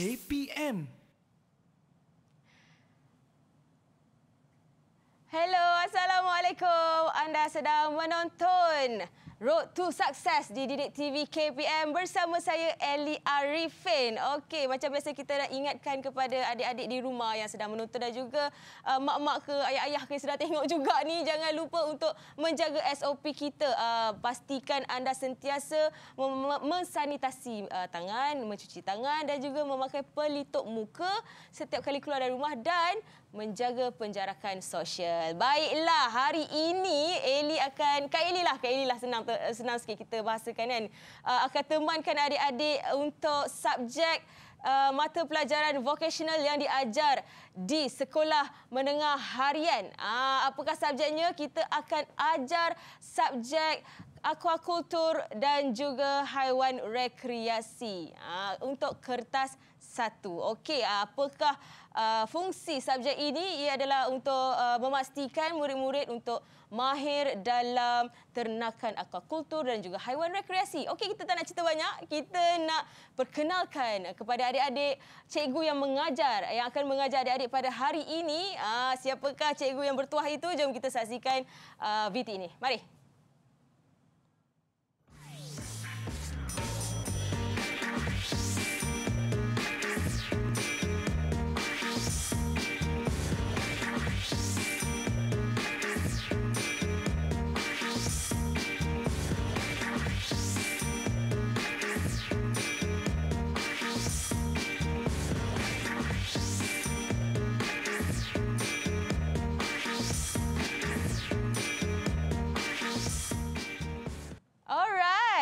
KPM. Hello, Assalamualaikum anda sedang menonton Road to Success di Didik TV KPM bersama saya Ellie Arifin. Okey, macam biasa kita nak ingatkan kepada adik-adik di rumah yang sedang menonton dan juga uh, mak-mak ke ayah-ayah ke sedang tengok juga ni jangan lupa untuk menjaga SOP kita. Uh, pastikan anda sentiasa mensanitasi uh, tangan, mencuci tangan dan juga memakai pelitup muka setiap kali keluar dari rumah dan menjaga penjarakan sosial. Baiklah, hari ini Eli akan Kak Eli lah, Kak Eli lah senang senang sikit kita bahasakan kan. Uh, akan temankan adik-adik untuk subjek Uh, mata pelajaran vocational yang diajar di sekolah menengah harian. Uh, apakah subjeknya? Kita akan ajar subjek aquaculture dan juga haiwan rekreasi uh, untuk kertas satu. Okey, uh, apakah Uh, fungsi subjek ini ia adalah untuk uh, memastikan murid-murid untuk mahir dalam ternakan akuakultur dan juga haiwan rekreasi. Okey, kita tak nak cerita banyak. Kita nak perkenalkan kepada adik-adik cikgu yang mengajar, yang akan mengajar adik-adik pada hari ini. Uh, siapakah cikgu yang bertuah itu? Jom kita saksikan uh, VT ini. Mari.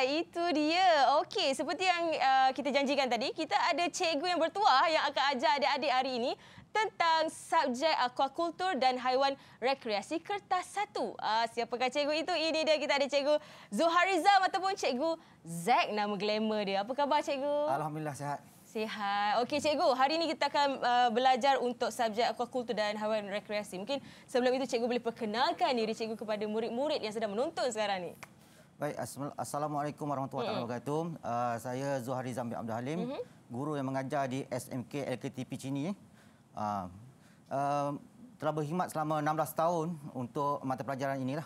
itu dia. Okey, seperti yang uh, kita janjikan tadi, kita ada cikgu yang bertuah yang akan ajar adik-adik hari ini tentang subjek akuakultur dan haiwan rekreasi kertas satu. Uh, siapakah cikgu itu? Ini dia kita ada cikgu Zuharizam ataupun cikgu Zack nama glamour dia. Apa khabar cikgu? Alhamdulillah sihat. Sihat. Okey cikgu, hari ini kita akan uh, belajar untuk subjek akuakultur dan haiwan rekreasi. Mungkin sebelum itu cikgu boleh perkenalkan diri cikgu kepada murid-murid yang sedang menonton sekarang ni. Baik, Assalamualaikum warahmatullahi mm. wabarakatuh. Uh, saya Zuhari Zambi Abdul Halim, mm -hmm. guru yang mengajar di SMK LKT Cini. Uh, uh, telah berkhidmat selama 16 tahun untuk mata pelajaran inilah.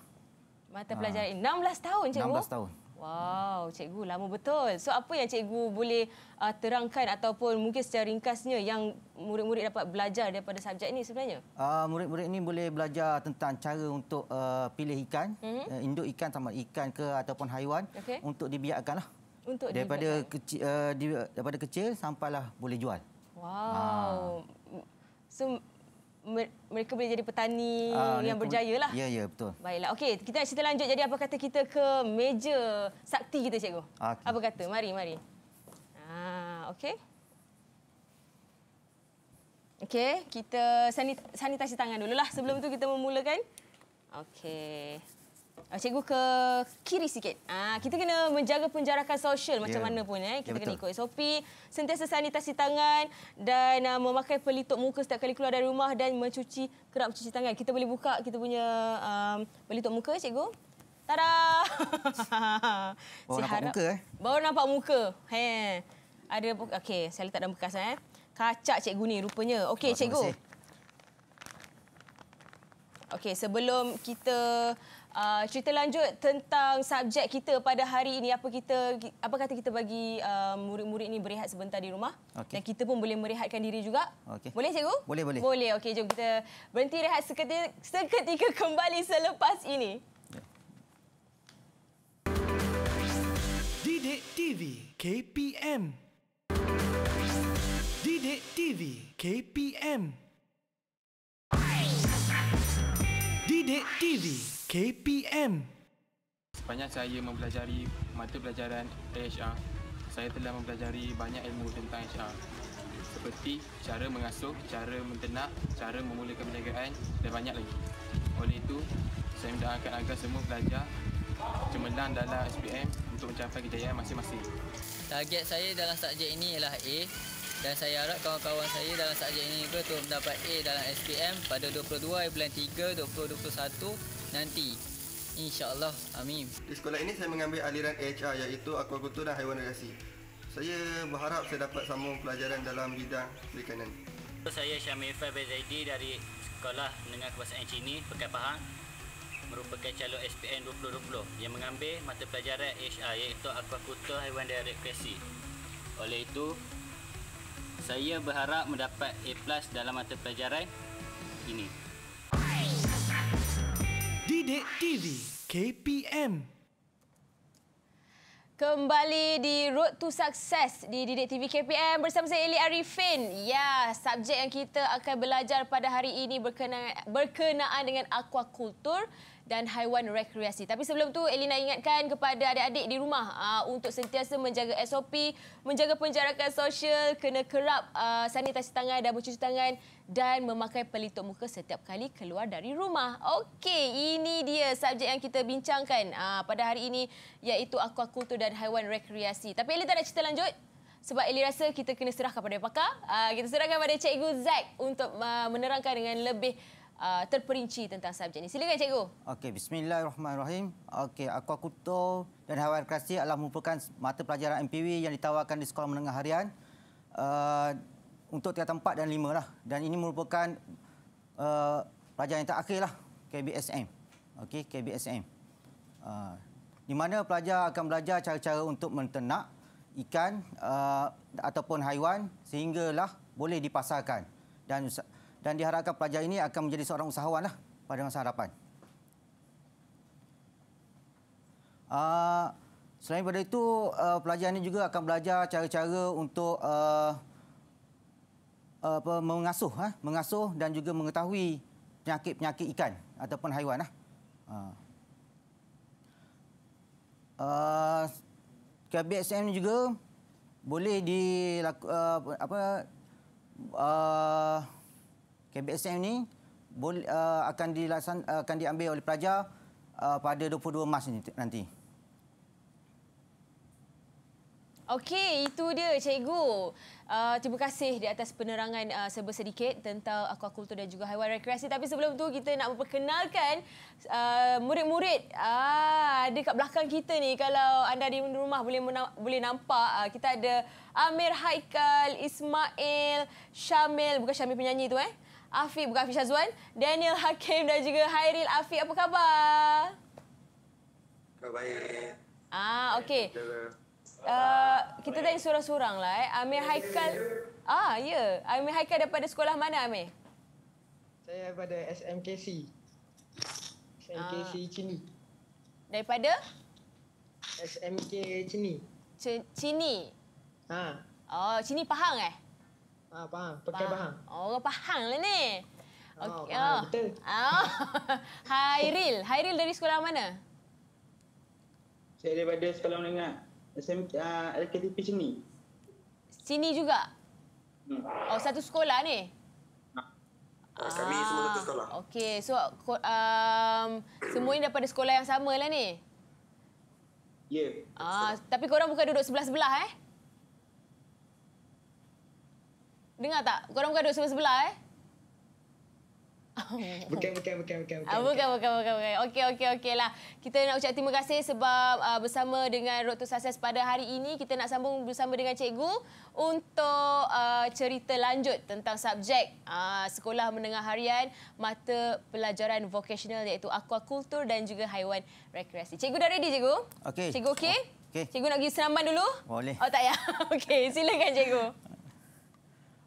Mata pelajaran uh, 16 tahun, Cikgu? 16 tahun. Wow, cikgu lama betul. So apa yang cikgu boleh uh, terangkan ataupun mungkin secara ringkasnya yang murid-murid dapat belajar daripada subjek ini sebenarnya? Uh, murid-murid ini boleh belajar tentang cara untuk uh, pilih ikan, mm-hmm. uh, induk ikan sama ikan ke ataupun haiwan okay. untuk dibiarkanlah. Untuk daripada kecil uh, daripada kecil sampailah boleh jual. Wow. Uh. So mereka boleh jadi petani uh, yang berjaya lah. Ya, ya, betul. Baiklah. Okay, kita nak cerita lanjut. Jadi apa kata kita ke meja sakti kita, cikgu? Ah, okay. Apa kata? Mari, mari. Ah, okay. Okay, kita sanit sanitasi tangan dulu lah sebelum tu kita memulakan. Okay. Ah, cikgu ke kiri sikit. Ah, kita kena menjaga penjarakan sosial macam yeah. mana pun. Eh. Kita yeah, kena ikut SOP, sentiasa sanitasi tangan dan uh, memakai pelitup muka setiap kali keluar dari rumah dan mencuci kerap mencuci tangan. Kita boleh buka kita punya um, pelitup muka, cikgu. Tada! Baru nampak muka. Eh? Baru nampak muka. He. Ada Okey, saya letak dalam bekas. Eh. Kacak cikgu ni rupanya. Okey, cikgu. Okey, sebelum kita Uh, cerita lanjut tentang subjek kita pada hari ini apa kita apa kata kita bagi uh, murid-murid ini berehat sebentar di rumah okay. dan kita pun boleh merehatkan diri juga. Okay. Boleh cikgu? Boleh boleh. Boleh. Okey jom kita berhenti rehat seketika, seketika kembali selepas ini. Ya. Didik TV KPM Didik TV KPM Didik TV KPM. Sepanjang saya mempelajari mata pelajaran HR, saya telah mempelajari banyak ilmu tentang HR. Seperti cara mengasuh, cara mentenak, cara memulakan perniagaan dan banyak lagi. Oleh itu, saya mendoakan agar semua pelajar cemerlang dalam SPM untuk mencapai kejayaan masing-masing. Target saya dalam subjek ini ialah A dan saya harap kawan-kawan saya dalam subjek ini juga turut mendapat A dalam SPM pada 22 bulan 3 2021 nanti InsyaAllah Amin Di sekolah ini saya mengambil aliran HR iaitu Aquaculture dan Haiwan Rekreasi Saya berharap saya dapat sambung pelajaran dalam bidang perikanan Saya Syamil Faiz Zaidi dari Sekolah Menengah Kebasaan Cini, Pekan Pahang merupakan calon SPN 2020 yang mengambil mata pelajaran HR iaitu Aquaculture Haiwan dan Rekreasi Oleh itu, saya berharap mendapat A+ dalam mata pelajaran ini. Didik TV KPM Kembali di Road to Success di Didik TV KPM bersama saya Eli Arifin. Ya, subjek yang kita akan belajar pada hari ini berkenaan, berkenaan dengan aquaculture dan haiwan rekreasi. Tapi sebelum tu Eli nak ingatkan kepada adik-adik di rumah uh, untuk sentiasa menjaga SOP, menjaga penjarakan sosial, kena kerap uh, sanitasi tangan dan mencuci tangan dan memakai pelitup muka setiap kali keluar dari rumah. Okey, ini dia subjek yang kita bincangkan uh, pada hari ini iaitu aquaculture dan haiwan rekreasi. Tapi Eli tak nak cerita lanjut sebab Eli rasa kita kena serahkan kepada pakar. Uh, kita serahkan kepada Cikgu Zack untuk uh, menerangkan dengan lebih uh, terperinci tentang subjek ini. Silakan Cikgu. Okey, bismillahirrahmanirrahim. Okey, aquaculture dan haiwan rekreasi adalah merupakan mata pelajaran MPW yang ditawarkan di sekolah menengah harian. Uh, untuk tiada empat dan lima lah. Dan ini merupakan uh, pelajaran yang terakhir lah KBSM. Okey KBSM. Uh, di mana pelajar akan belajar cara-cara untuk menternak ikan uh, ataupun haiwan sehinggalah boleh dipasarkan dan dan diharapkan pelajar ini akan menjadi seorang usahawan lah pada masa harapan. Uh, selain daripada itu, uh, pelajar ini juga akan belajar cara-cara untuk uh, apa mengasuh ha? mengasuh dan juga mengetahui penyakit-penyakit ikan ataupun haiwan ha? Ha. ah. Ha? Uh, KBSM juga boleh di uh, ah, apa uh, ah, KBSM ni boleh, uh, akan dilaksan, akan diambil oleh pelajar uh, pada 22 Mac nanti. Okey, itu dia cikgu. Uh, terima kasih di atas penerangan uh, serba sedikit tentang akuakultur dan juga haiwan rekreasi. Tapi sebelum tu kita nak memperkenalkan uh, murid-murid ah, ada dekat belakang kita ni. Kalau anda di rumah boleh boleh nampak uh, kita ada Amir Haikal, Ismail, Syamil, bukan Syamil penyanyi tu eh. Afiq bukan Afiq Syazwan, Daniel Hakim dan juga Hairil Afiq apa khabar? Khabar baik. Ah, okey. Uh, kita tanya seorang-seorang lah eh. Amir Haikal. Ah, ya. Yeah. Amir Haikal daripada sekolah mana Amir? Saya daripada SMKC. SMKC ah. Cini. Daripada? SMK Cini. C- Cini? Ha. Oh, Cini Pahang eh? Ha, Pahang. Pekai Pahang. Pahang. Oh, orang oh, Pahang lah ni. Okay. Oh, Pahang oh. betul. Oh. Hairil. Hairil dari sekolah mana? Saya daripada sekolah menengah. SM, uh, LKTP sini. Sini juga? Hmm. Oh, satu sekolah ni? Oh, kami semua satu sekolah. Ah, okey, so um, semua ini daripada sekolah yang sama lah ni? Ya. Yeah, ah, sekolah. tapi korang bukan duduk sebelah-sebelah eh? Dengar tak? Korang bukan duduk sebelah-sebelah eh? Oh. Bukan, bukan, bukan, bukan, bukan, ah, bukan. Bukan, bukan, bukan. Okey, okey, okey lah. Kita nak ucap terima kasih sebab uh, bersama dengan Road to Success pada hari ini, kita nak sambung bersama dengan cikgu untuk uh, cerita lanjut tentang subjek uh, sekolah menengah harian mata pelajaran vocational iaitu aquaculture dan juga haiwan rekreasi. Cikgu dah ready, cikgu? Okey. Cikgu okey? Oh, okey. Cikgu nak pergi senaman dulu? Boleh. Oh, tak ya. okey, silakan cikgu.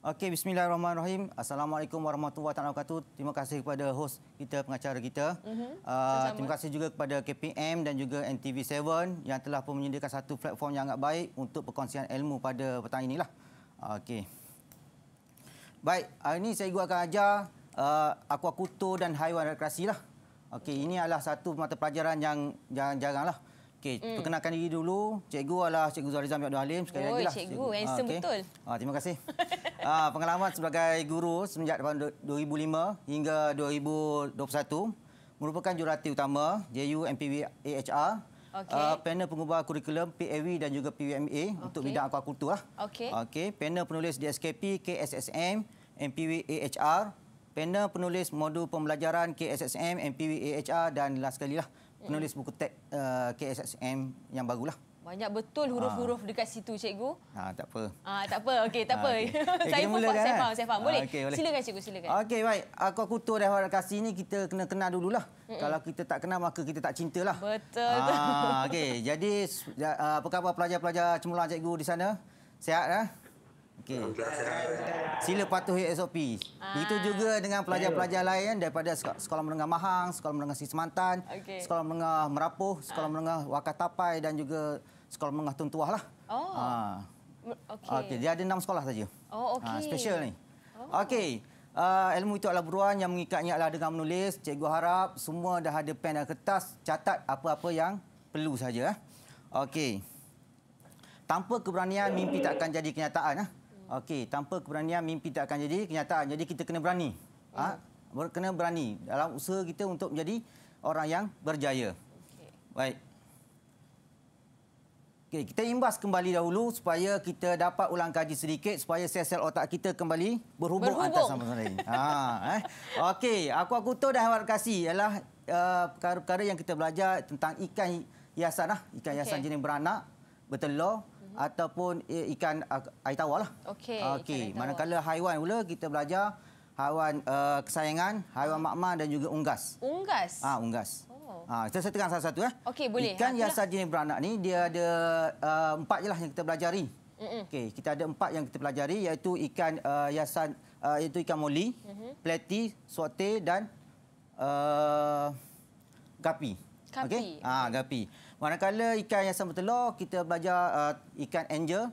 Okey, bismillahirrahmanirrahim. Assalamualaikum warahmatullahi wabarakatuh. Terima kasih kepada host kita, pengacara kita. Uh -huh. uh, terima kasih juga kepada KPM dan juga NTV7 yang telah pun menyediakan satu platform yang agak baik untuk perkongsian ilmu pada petang inilah. Okey. Baik, hari ini saya akan ajar uh, aquaculture dan haiwan rekreasi lah. Okey, ini adalah satu mata pelajaran yang jarang-jarang lah. Okey, mm. perkenalkan diri dulu. Cikgu adalah Cikgu Zarizam Abdul Halim. Sekali lagi lah. Cikgu, cikgu. Ah, handsome okay. betul. Ha, terima kasih. ha, pengalaman sebagai guru semenjak tahun 2005 hingga 2021 merupakan jurati utama JU MPW AHR Okay. Uh, panel pengubah kurikulum PAV dan juga PWMA okay. untuk bidang akuakultur. Lah. Okay. Okay. Panel penulis DSKP KSSM MPW AHR. Panel penulis modul pembelajaran KSSM MPW AHR dan last sekali lah penulis buku teks uh, KSSM yang barulah. Banyak betul huruf-huruf ha. dekat situ cikgu. Ha tak apa. Ha tak apa. Okey tak apa. Ha, okay. saya eh, pun saya lah. faham, saya faham. Boleh. Ha, okay, boleh. Silakan cikgu, silakan. Okey baik. Aku aku tu dah orang kasih ni kita kena kenal dululah. Mm-mm. Kalau kita tak kenal maka kita tak cintalah. Betul. Ha okey. Jadi ya, apa khabar pelajar-pelajar cemerlang cikgu di sana? Sihat dah? Ha? Okey. Sila patuhi SOP. Ah. Itu juga dengan pelajar-pelajar lain daripada sekolah menengah Mahang, sekolah menengah Sismantan, okay. sekolah menengah Merapuh, sekolah ah. menengah Wakatapai dan juga sekolah menengah Tuntuah lah. Oh. Ah. Okey. Okey, dia ada enam sekolah saja. Oh, ah, okey. Ah, special ni. Oh. Okey. Uh, ilmu itu adalah buruan yang mengikatnya adalah dengan menulis. Cikgu harap semua dah ada pen dan kertas catat apa-apa yang perlu saja. Ah. Okey. Tanpa keberanian mimpi tak akan jadi kenyataan. Okey, tanpa keberanian mimpi tak akan jadi kenyataan. Jadi kita kena berani. Ya. Ha? Kena berani dalam usaha kita untuk menjadi orang yang berjaya. Okay. Baik. Okey, kita imbas kembali dahulu supaya kita dapat ulang kaji sedikit supaya sel-sel otak kita kembali berhubung, berhubung. antara sama sama lain. ha, eh. Okey, aku aku tahu dah awak kasih ialah eh, perkara-perkara uh, yang kita belajar tentang ikan hiasan lah. Ikan hiasan okay. jenis beranak, bertelur. -hmm. ataupun eh, ikan uh, air tawar lah. Okey. Ah, okey. Manakala haiwan pula kita belajar haiwan uh, kesayangan, haiwan hmm. Ah. makmal dan juga unggas. Unggas. Ah, unggas. Oh. Ah, oh. saya tekan salah satu eh. Okey, boleh. Ikan hiasa lah. jenis beranak ni dia ada uh, empat lah yang kita pelajari. Mm Okey, kita ada empat yang kita pelajari iaitu ikan uh, eh, yasan uh, iaitu ikan moli, mm -hmm. plati, swate dan uh, gapi. Okey. Ah, Okay. Ha, gapi. Manakala ikan yang sama telur, kita belajar uh, ikan angel,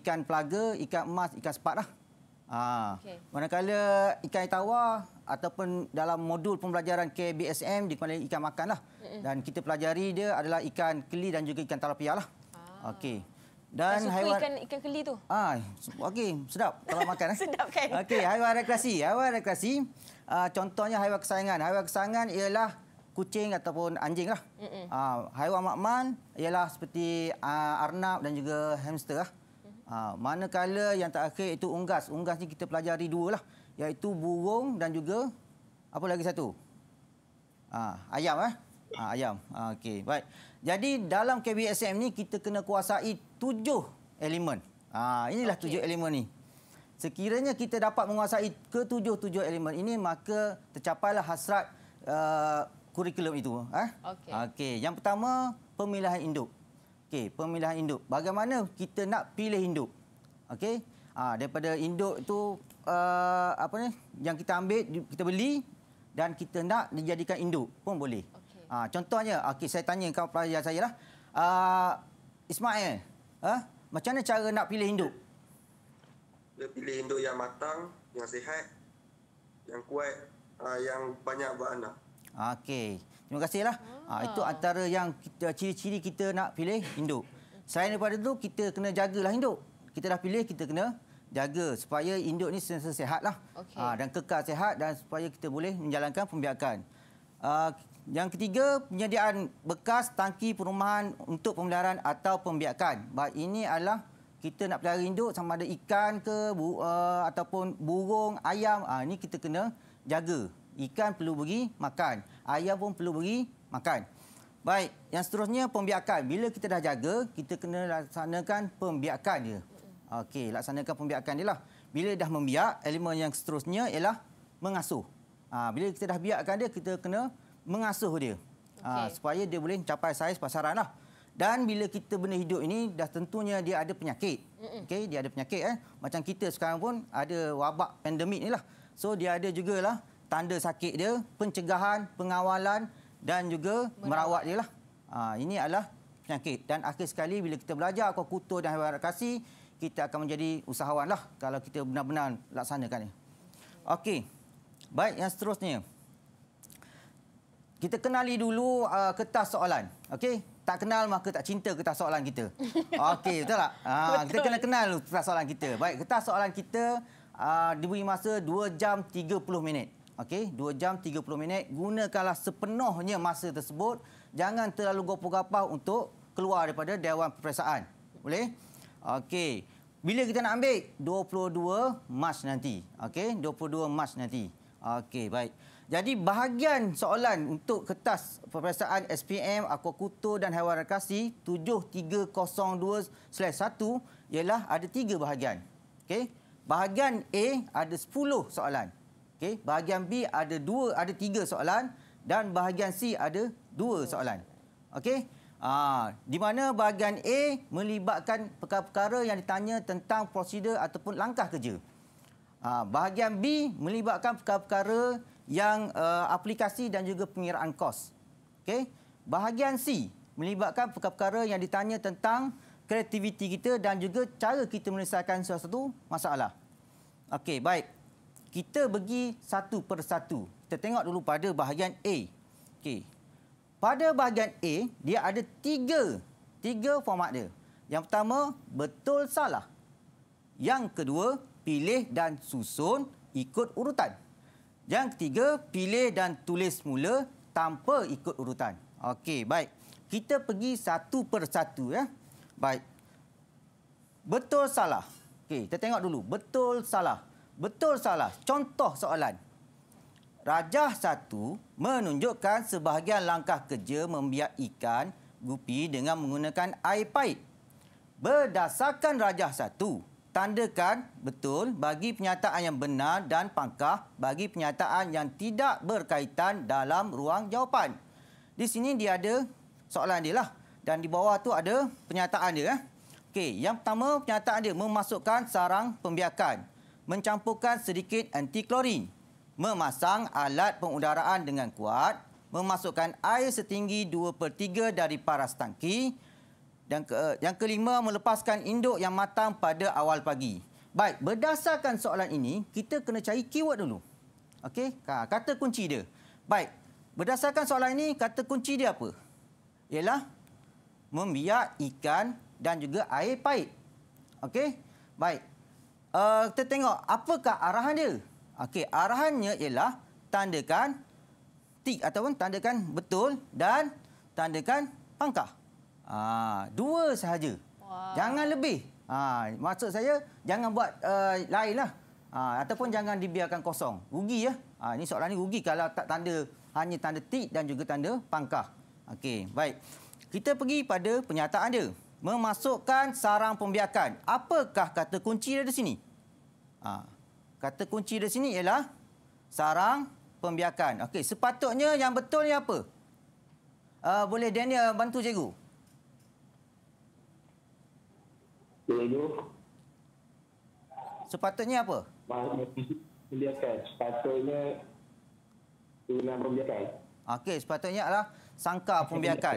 ikan pelaga, ikan emas, ikan sepat. Lah. Ha. Okay. Manakala ikan itawa ataupun dalam modul pembelajaran KBSM dikenali ikan makan. Lah. Mm -mm. Dan kita pelajari dia adalah ikan keli dan juga ikan talapia. Lah. Ah. Okey. Dan suka haiwan... ikan, ikan keli tu. Ah, Okey, sedap kalau makan. Eh. sedap kan? Okey, haiwan rekreasi. Haiwan rekreasi, uh, contohnya haiwan kesayangan. Haiwan kesayangan ialah kucing ataupun anjing lah. Mm -mm. Uh, haiwan makman ialah seperti uh, arnab dan juga hamster lah. Mm -hmm. uh, manakala yang tak terakhir itu unggas. Unggas ni kita pelajari dua lah. Iaitu burung dan juga apa lagi satu? Uh, ayam lah. Uh, ayam. Uh, Okey, baik. Jadi dalam KBSM ni kita kena kuasai tujuh elemen. Uh, inilah okay. tujuh elemen ni. Sekiranya kita dapat menguasai ketujuh-tujuh elemen ini, maka tercapailah hasrat uh, kurikulum itu. Eh? Okey. Okay. Yang pertama, pemilihan induk. Okey, pemilihan induk. Bagaimana kita nak pilih induk? Okey. ha, daripada induk itu uh, apa ni yang kita ambil kita beli dan kita nak dijadikan induk pun boleh. Okay. Ha, contohnya okey saya tanya kau pelajar saya lah. uh, Ismail, eh macam mana cara nak pilih induk? Dia pilih induk yang matang, yang sihat, yang kuat, uh, yang banyak buat Okey. Terima kasihlah. Ah, ah itu antara yang ciri-ciri kita nak pilih induk. Selain daripada itu kita kena jagalah induk. Kita dah pilih kita kena jaga supaya induk ni sentiasa sihatlah. Okay. Ah, dan kekal sihat dan supaya kita boleh menjalankan pembiakan. Ah, yang ketiga penyediaan bekas tangki perumahan untuk pemeliharaan atau pembiakan. Baik ini adalah kita nak pelihara induk sama ada ikan ke bu, uh, ataupun burung ayam ah ini kita kena jaga Ikan perlu beri makan. Ayam pun perlu beri makan. Baik, yang seterusnya pembiakan. Bila kita dah jaga, kita kena laksanakan pembiakan dia. Okey, laksanakan pembiakan dia lah. Bila dah membiak, elemen yang seterusnya ialah mengasuh. Ha, bila kita dah biakkan dia, kita kena mengasuh dia. Ha, okay. Supaya dia boleh capai saiz pasaran lah. Dan bila kita benda hidup ini, dah tentunya dia ada penyakit. Okey, dia ada penyakit. Eh. Macam kita sekarang pun ada wabak pandemik ni lah. So, dia ada juga lah tanda sakit dia, pencegahan, pengawalan dan juga merawat, merawat dia lah. Ha, ini adalah penyakit. Dan akhir sekali bila kita belajar aku kutu dan hewan rakasi, kita akan menjadi usahawan lah kalau kita benar-benar laksanakan ni. Okey. Baik, yang seterusnya. Kita kenali dulu uh, kertas soalan. Okey. Tak kenal maka tak cinta kertas soalan kita. Okey, betul tak? Ha, betul. Kita kena kenal kertas soalan kita. Baik, kertas soalan kita uh, diberi masa 2 jam 30 minit. Okey, 2 jam 30 minit gunakanlah sepenuhnya masa tersebut. Jangan terlalu gopoh-gapah untuk keluar daripada dewan peperiksaan. Boleh? Okey. Bila kita nak ambil? 22 Mac nanti. Okey, 22 Mac nanti. Okey, baik. Jadi bahagian soalan untuk kertas peperiksaan SPM akuakultur dan haiwan rekasi 7302/1 ialah ada tiga bahagian. Okey. Bahagian A ada 10 soalan. Okey, bahagian B ada dua, ada tiga soalan dan bahagian C ada dua soalan. Okey, Aa, ah, di mana bahagian A melibatkan perkara-perkara yang ditanya tentang prosedur ataupun langkah kerja. Aa, ah, bahagian B melibatkan perkara-perkara yang uh, aplikasi dan juga pengiraan kos. Okey, bahagian C melibatkan perkara-perkara yang ditanya tentang kreativiti kita dan juga cara kita menyelesaikan sesuatu masalah. Okey, baik. Kita pergi satu per satu. Kita tengok dulu pada bahagian A. Okey. Pada bahagian A, dia ada tiga, tiga format dia. Yang pertama, betul salah. Yang kedua, pilih dan susun ikut urutan. Yang ketiga, pilih dan tulis mula tanpa ikut urutan. Okey, baik. Kita pergi satu per satu. Ya. Baik. Betul salah. Okey, kita tengok dulu. Betul salah betul salah. Contoh soalan. Rajah satu menunjukkan sebahagian langkah kerja membiak ikan gupi dengan menggunakan air paip. Berdasarkan rajah satu, tandakan betul bagi penyataan yang benar dan pangkah bagi penyataan yang tidak berkaitan dalam ruang jawapan. Di sini dia ada soalan dia lah. Dan di bawah tu ada penyataan dia. Eh. Okey, yang pertama penyataan dia memasukkan sarang pembiakan mencampurkan sedikit anti-klorin, memasang alat pengudaraan dengan kuat, memasukkan air setinggi 2 per 3 dari paras tangki dan ke, yang kelima, melepaskan induk yang matang pada awal pagi. Baik, berdasarkan soalan ini, kita kena cari keyword dulu. Okey, ha, kata kunci dia. Baik, berdasarkan soalan ini, kata kunci dia apa? Ialah membiak ikan dan juga air paip. Okey, baik uh, kita tengok apakah arahan dia. Okey, arahannya ialah tandakan tik ataupun tandakan betul dan tandakan pangkah. Ha, dua sahaja. Wow. Jangan lebih. Ha, maksud saya, jangan buat uh, lain lah. Ha, ataupun jangan dibiarkan kosong. Rugi ya. Ha, ini soalan ini rugi kalau tak tanda hanya tanda tik dan juga tanda pangkah. Okey, baik. Kita pergi pada penyataan dia. Memasukkan sarang pembiakan. Apakah kata kunci dia di sini? Ha. Kata kunci di sini ialah sarang pembiakan. Okey, sepatutnya yang betul ni apa? Uh, boleh Daniel bantu cikgu? Cikgu. Sepatutnya apa? Pembiakan. Sepatutnya tunang pembiakan. Okey, sepatutnya adalah sangka pembiakan.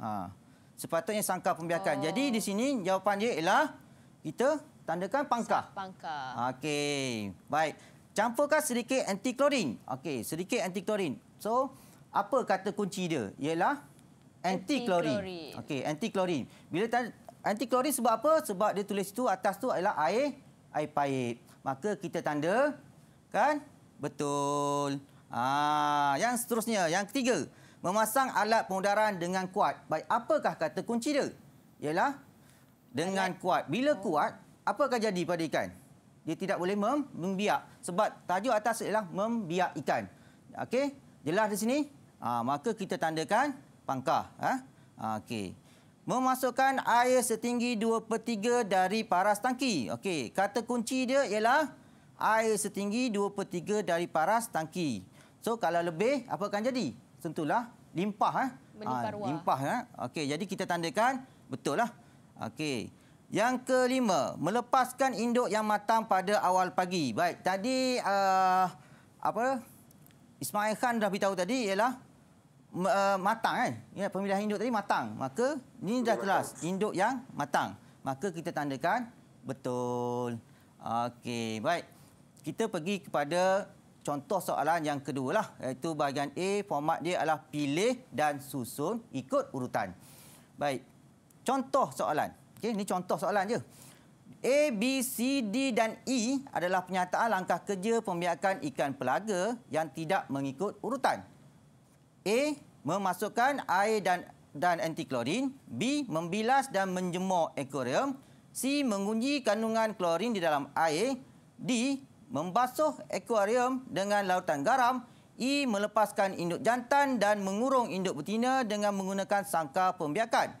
Ha. Sepatutnya sangka pembiakan. Jadi di oh. sini jawapan dia ialah kita tandakan pangkah. Pangkah. Okey. Baik. Campurkan sedikit anti-klorin. Okey, sedikit anti-klorin. So, apa kata kunci dia? Ialah anti-klorin. Okey, anti-klorin. Bila anti-klorin sebab apa? Sebab dia tulis itu atas tu ialah air air paip. Maka kita tanda kan? Betul. Ah, yang seterusnya, yang ketiga, memasang alat pemudaran dengan kuat. Baik, apakah kata kunci dia? Ialah dengan kuat. Bila oh. kuat, apa akan jadi pada ikan? Dia tidak boleh mem membiak sebab tajuk atas ialah membiak ikan. Okey, jelas di sini? Ha, maka kita tandakan pangkah. Ha? ha okey. Memasukkan air setinggi 2 per 3 dari paras tangki. Okey, kata kunci dia ialah air setinggi 2 per 3 dari paras tangki. So kalau lebih, apa akan jadi? Tentulah limpah. Ha? Melimpah ha, Limpah. Ha? Okey, jadi kita tandakan betul. Ha? Okey. Yang kelima, melepaskan induk yang matang pada awal pagi. Baik, tadi uh, apa Ismail Khan dah beritahu tadi ialah uh, matang kan? Ya, pemilihan induk tadi matang. Maka ini dah jelas, induk yang matang. Maka kita tandakan betul. Okey, baik. Kita pergi kepada contoh soalan yang kedua lah. Iaitu bahagian A, format dia adalah pilih dan susun ikut urutan. Baik, Contoh soalan. Okey, ini contoh soalan je. A, B, C, D dan E adalah penyataan langkah kerja pembiakan ikan pelaga yang tidak mengikut urutan. A, memasukkan air dan dan antiklorin. B, membilas dan menjemur akuarium. C, mengunci kandungan klorin di dalam air. D, membasuh akuarium dengan larutan garam. E, melepaskan induk jantan dan mengurung induk betina dengan menggunakan sangkar pembiakan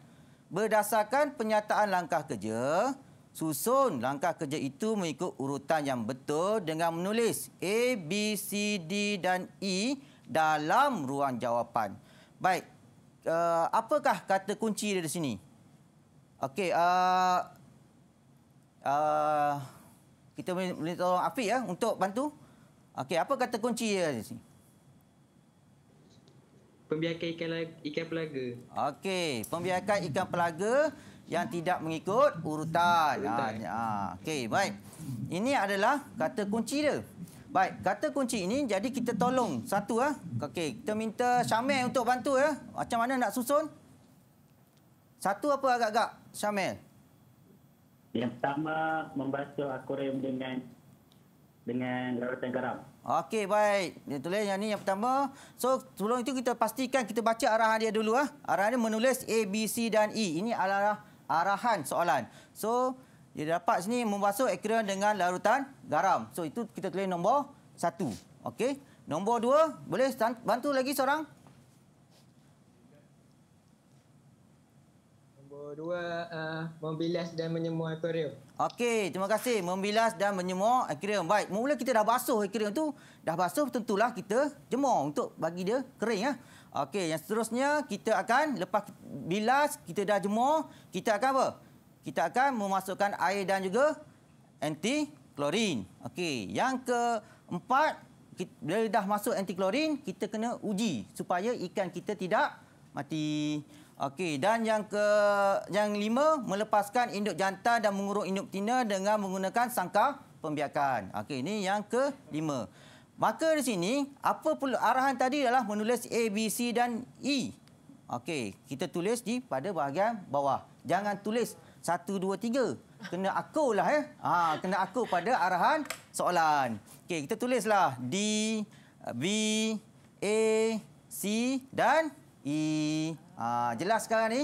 berdasarkan penyataan langkah kerja, susun langkah kerja itu mengikut urutan yang betul dengan menulis A, B, C, D dan E dalam ruang jawapan. Baik, uh, apakah kata kunci dari sini? Okey, uh, uh, kita boleh tolong Afiq ya untuk bantu. Okey, apa kata kunci dia di sini? pembiakan ikan, ikan pelaga. Okey, pembiakan ikan pelaga yang tidak mengikut urutan. Ah, urutan. Ha, Okey, baik. Ini adalah kata kunci dia. Baik, kata kunci ini jadi kita tolong satu. Ya. Ah. Okay, kita minta Syamil untuk bantu. ya. Macam mana nak susun? Satu apa agak-agak, Syamil? Yang pertama, membaca akuarium dengan dengan larutan garam. Okey, baik. Dia tulis yang ni yang pertama. So, sebelum itu kita pastikan kita baca arahan dia dulu. Ah. Arahan dia menulis A, B, C dan E. Ini adalah arahan soalan. So, dia dapat sini membasuh akron dengan larutan garam. So, itu kita tulis nombor satu. Okey. Nombor dua, boleh bantu lagi seorang? dua uh, membilas dan menyemua akuarium. Okey, terima kasih. Membilas dan menyemua akuarium. Baik, mula kita dah basuh akuarium tu, dah basuh tentulah kita jemur untuk bagi dia kering ya. Okey, yang seterusnya kita akan lepas bilas kita dah jemur, kita akan apa? Kita akan memasukkan air dan juga anti klorin. Okey, yang keempat bila dah masuk anti klorin, kita kena uji supaya ikan kita tidak mati. Okey dan yang ke yang lima melepaskan induk jantan dan mengurung induk betina dengan menggunakan sangkar pembiakan. Okey ini yang ke lima. Maka di sini apa perlu arahan tadi adalah menulis A B C dan E. Okey, kita tulis di pada bahagian bawah. Jangan tulis satu, dua, tiga. Kena akulah ya. Eh. Ha, kena aku pada arahan soalan. Okey, kita tulislah D B A C dan E. Ah, jelas sekarang ni?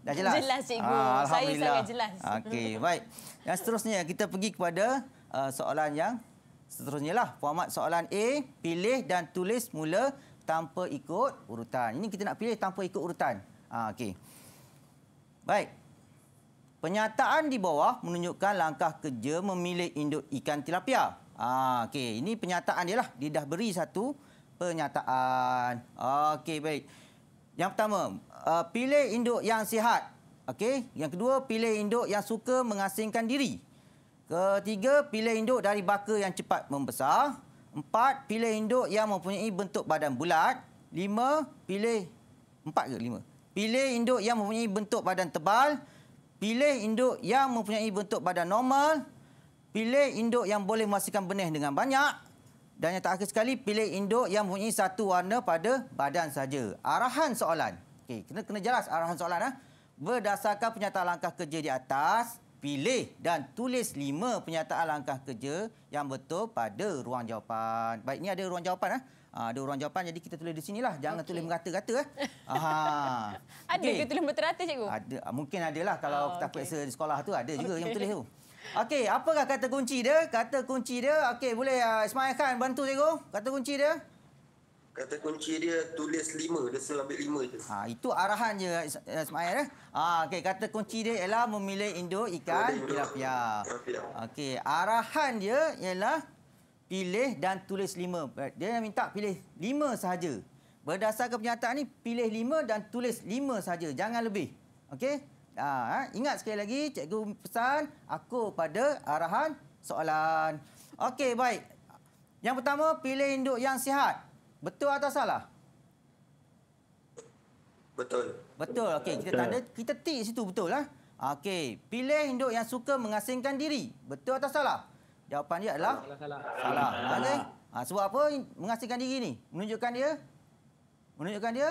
Dah jelas? Jelas, cikgu. Ah, Alhamdulillah. Saya sangat jelas. Okey, baik. Yang seterusnya, kita pergi kepada uh, soalan yang seterusnya lah. Format soalan A, pilih dan tulis mula tanpa ikut urutan. Ini kita nak pilih tanpa ikut urutan. Ah, Okey. Baik. Penyataan di bawah menunjukkan langkah kerja memilih induk ikan tilapia. Ah, Okey, ini penyataan dia lah. Dia dah beri satu penyataan. Ah, okey, Baik. Yang pertama, uh, pilih induk yang sihat. Okey. Yang kedua, pilih induk yang suka mengasingkan diri. Ketiga, pilih induk dari baka yang cepat membesar. Empat, pilih induk yang mempunyai bentuk badan bulat. Lima, pilih... Empat ke lima? Pilih induk yang mempunyai bentuk badan tebal. Pilih induk yang mempunyai bentuk badan normal. Pilih induk yang boleh menghasilkan benih dengan banyak. Dan yang terakhir sekali, pilih induk yang mempunyai satu warna pada badan saja. Arahan soalan. Okay, kena kena jelas arahan soalan. Ha? Berdasarkan penyataan langkah kerja di atas, pilih dan tulis lima penyataan langkah kerja yang betul pada ruang jawapan. Baik, ini ada ruang jawapan. Ha? Ada ruang jawapan, jadi kita tulis di sini lah Jangan okay. tulis merata-rata. Eh. Ha? ada okay. ke tulis merata-rata, cikgu? Ada, mungkin ada lah kalau oh, kita okay. periksa di sekolah tu ada juga okay. yang tulis tu. Okey, apakah kata kunci dia? Kata kunci dia, okey boleh uh, Ismail Khan bantu cikgu? Kata kunci dia? Kata kunci dia tulis lima, dia selalu ambil lima je. Ha, itu arahan je Ismail. Eh? Ha, okey, kata kunci dia ialah memilih induk ikan tilapia. Okey, arahan dia ialah pilih dan tulis lima. Dia minta pilih lima sahaja. Berdasarkan pernyataan ini, pilih lima dan tulis lima sahaja. Jangan lebih. Okey? Ha, ingat sekali lagi, cikgu pesan aku pada arahan soalan. Okey, baik. Yang pertama, pilih induk yang sihat. Betul atau salah? Betul. Betul. Okey, kita tanda kita tik situ betul lah. Okey, pilih induk yang suka mengasingkan diri. Betul atau salah? Jawapan dia adalah salah. Salah. salah. salah. salah. Okey. Ha, sebab apa mengasingkan diri ni? Menunjukkan dia? Menunjukkan dia?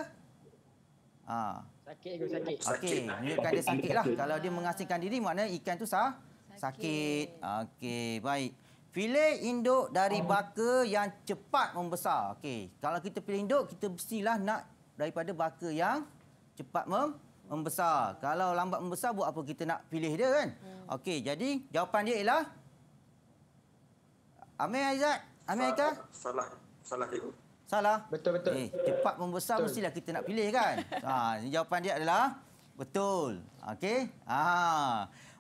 Ha. Sakit ke sakit? Okey, lah. menunjukkan dia sakit lah. Kalau dia mengasingkan diri, maknanya ikan tu sah? Sakit. Okey, baik. Pilih induk dari baka yang cepat membesar. Okey, kalau kita pilih induk, kita mestilah nak daripada baka yang cepat mem membesar. Kalau lambat membesar, buat apa kita nak pilih dia kan? Hmm. Okey, jadi jawapan dia ialah... Amir Aizat, Amir Aika. Salah, salah, salah. Salah. Betul betul. Eh, cepat membesar betul. mestilah kita nak pilih kan. ha, jawapan dia adalah betul. Okey. Ha.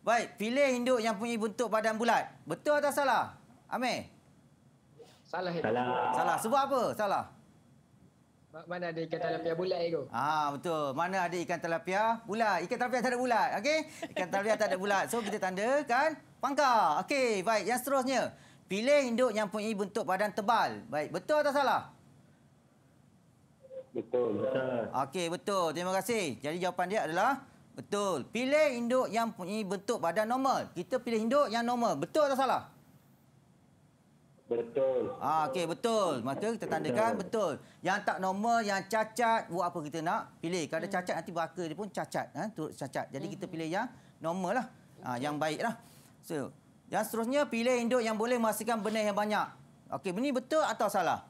Baik, pilih induk yang punya bentuk badan bulat. Betul atau salah? Amir. Salah Salah. Salah. Sebab apa? Salah. Mana ada ikan talapia bulat itu? Ah ha, betul. Mana ada ikan talapia bulat? Ikan talapia tak ada bulat. Okey. Ikan talapia tak ada bulat. So kita tandakan pangkal Okey, baik. Yang seterusnya. Pilih induk yang punya bentuk badan tebal. Baik, betul atau salah? Betul. Okey, betul. Terima kasih. Jadi jawapan dia adalah betul. Pilih induk yang punya bentuk badan normal. Kita pilih induk yang normal. Betul atau salah? Betul. Ah, okey, betul. Maka kita tandakan betul. betul. Yang tak normal, yang cacat, buat apa kita nak? Pilih. Kalau ada hmm. cacat nanti baka dia pun cacat, ha, turut cacat. Jadi hmm. kita pilih yang normal lah. Ah, okay. Ha, yang baiklah. So, yang seterusnya pilih induk yang boleh menghasilkan benih yang banyak. Okey, benih betul atau salah?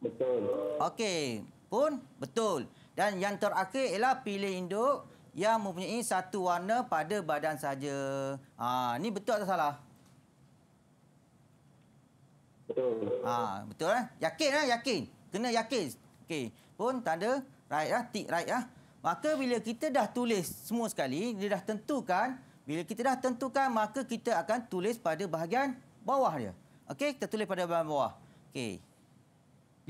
Betul. Okey, pun betul. Dan yang terakhir ialah pilih induk yang mempunyai satu warna pada badan saja. Ha, ni betul atau salah? Betul. Ha, betul eh? Yakin eh? Yakin. Kena yakin. Okey. Pun tanda right ah, tick right ah. Maka bila kita dah tulis semua sekali, dia dah tentukan. Bila kita dah tentukan, maka kita akan tulis pada bahagian bawah dia. Okey, kita tulis pada bahagian bawah. Okey.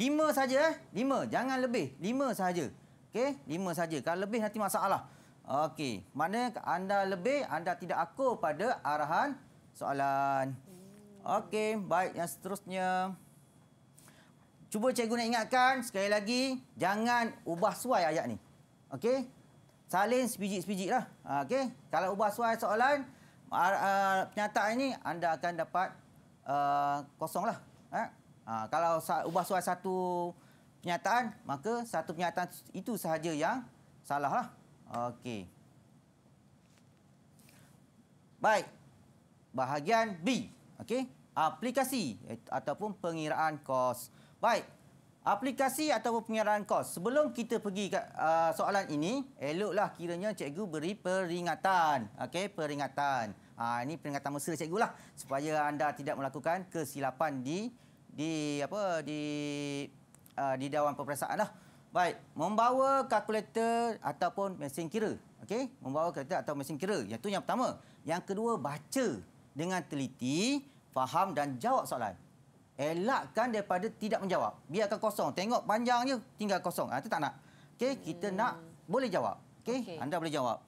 Lima saja eh. Lima. Jangan lebih. Lima saja. Okey. Lima saja. Kalau lebih nanti masalah. Okey. mana anda lebih, anda tidak akur pada arahan soalan. Okey. Baik. Yang seterusnya. Cuba cikgu nak ingatkan. Sekali lagi. Jangan ubah suai ayat ni. Okey. Salin sepijik-sepijik lah. Ha, okey. Kalau ubah suai soalan, uh, ini anda akan dapat uh, kosong lah. Ha? Ha, kalau ubah suai satu pernyataan, maka satu pernyataan itu sahaja yang salah. Lah. Okey. Baik. Bahagian B. Okey. Aplikasi ataupun pengiraan kos. Baik. Aplikasi ataupun pengiraan kos. Sebelum kita pergi ke uh, soalan ini, eloklah kiranya cikgu beri peringatan. Okey, peringatan. Ha, ini peringatan mesra cikgu lah. Supaya anda tidak melakukan kesilapan di di apa di uh, di dewan peperiksaan lah. Baik, membawa kalkulator ataupun mesin kira. Okey, membawa kalkulator atau mesin kira. Yang tu yang pertama. Yang kedua baca dengan teliti, faham dan jawab soalan. Elakkan daripada tidak menjawab. Biarkan kosong. Tengok panjang je, tinggal kosong. Ah, ha, tak nak. Okey, kita hmm. nak boleh jawab. Okey, okay. anda boleh jawab.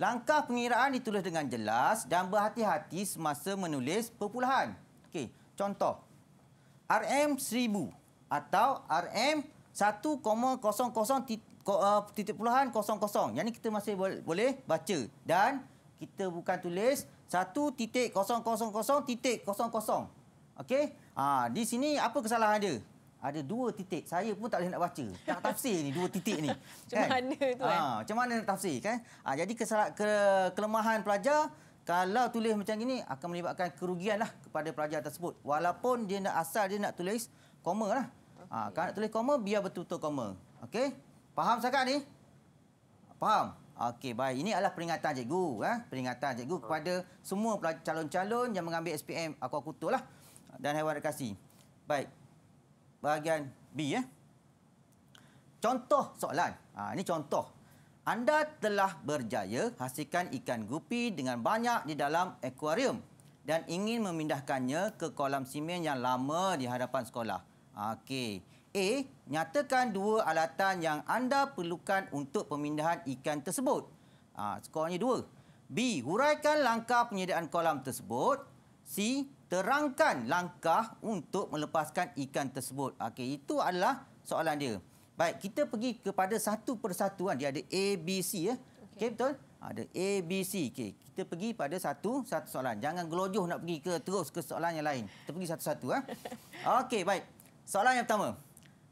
Langkah pengiraan ditulis dengan jelas dan berhati-hati semasa menulis perpuluhan. Okey, contoh. RM1000 atau RM1000 eh, titik puluhan kosong kosong. Yang ini kita masih boleh baca. Dan kita bukan tulis 1 titik kosong kosong kosong titik kosong kosong. Okey? Ha, di sini apa kesalahan dia? Ada dua titik. Saya pun tak boleh nak baca. Tak tafsir ni dua titik ni. Kan? Macam kan? mana tu kan? Ha, eh? macam mana nak tafsir kan? Ha, jadi kesalahan, ke, kelemahan pelajar... Kalau tulis macam ini akan melibatkan kerugianlah kepada pelajar tersebut. Walaupun dia nak asal dia nak tulis koma lah. Ha, kalau nak tulis koma, biar betul-betul koma. Okey? Faham sekarang ni? Faham? Okey, baik. Ini adalah peringatan cikgu. Eh? Peringatan cikgu kepada semua calon-calon yang mengambil SPM akuakultur lah. Dan hewan rekasi. Baik. Bahagian B. Eh? Contoh soalan. Ha, ini contoh. Anda telah berjaya hasilkan ikan gupi dengan banyak di dalam akuarium dan ingin memindahkannya ke kolam simen yang lama di hadapan sekolah. Okey. A. Nyatakan dua alatan yang anda perlukan untuk pemindahan ikan tersebut. Ha, skornya dua. B. Huraikan langkah penyediaan kolam tersebut. C. Terangkan langkah untuk melepaskan ikan tersebut. Okey, itu adalah soalan dia. Baik, kita pergi kepada satu persatu kan. Dia ada A, B, C ya. Okey, okay, betul? Ha, ada A, B, C. Okey, kita pergi pada satu satu soalan. Jangan gelojoh nak pergi ke terus ke soalan yang lain. Kita pergi satu-satu ya. Okey, baik. Soalan yang pertama.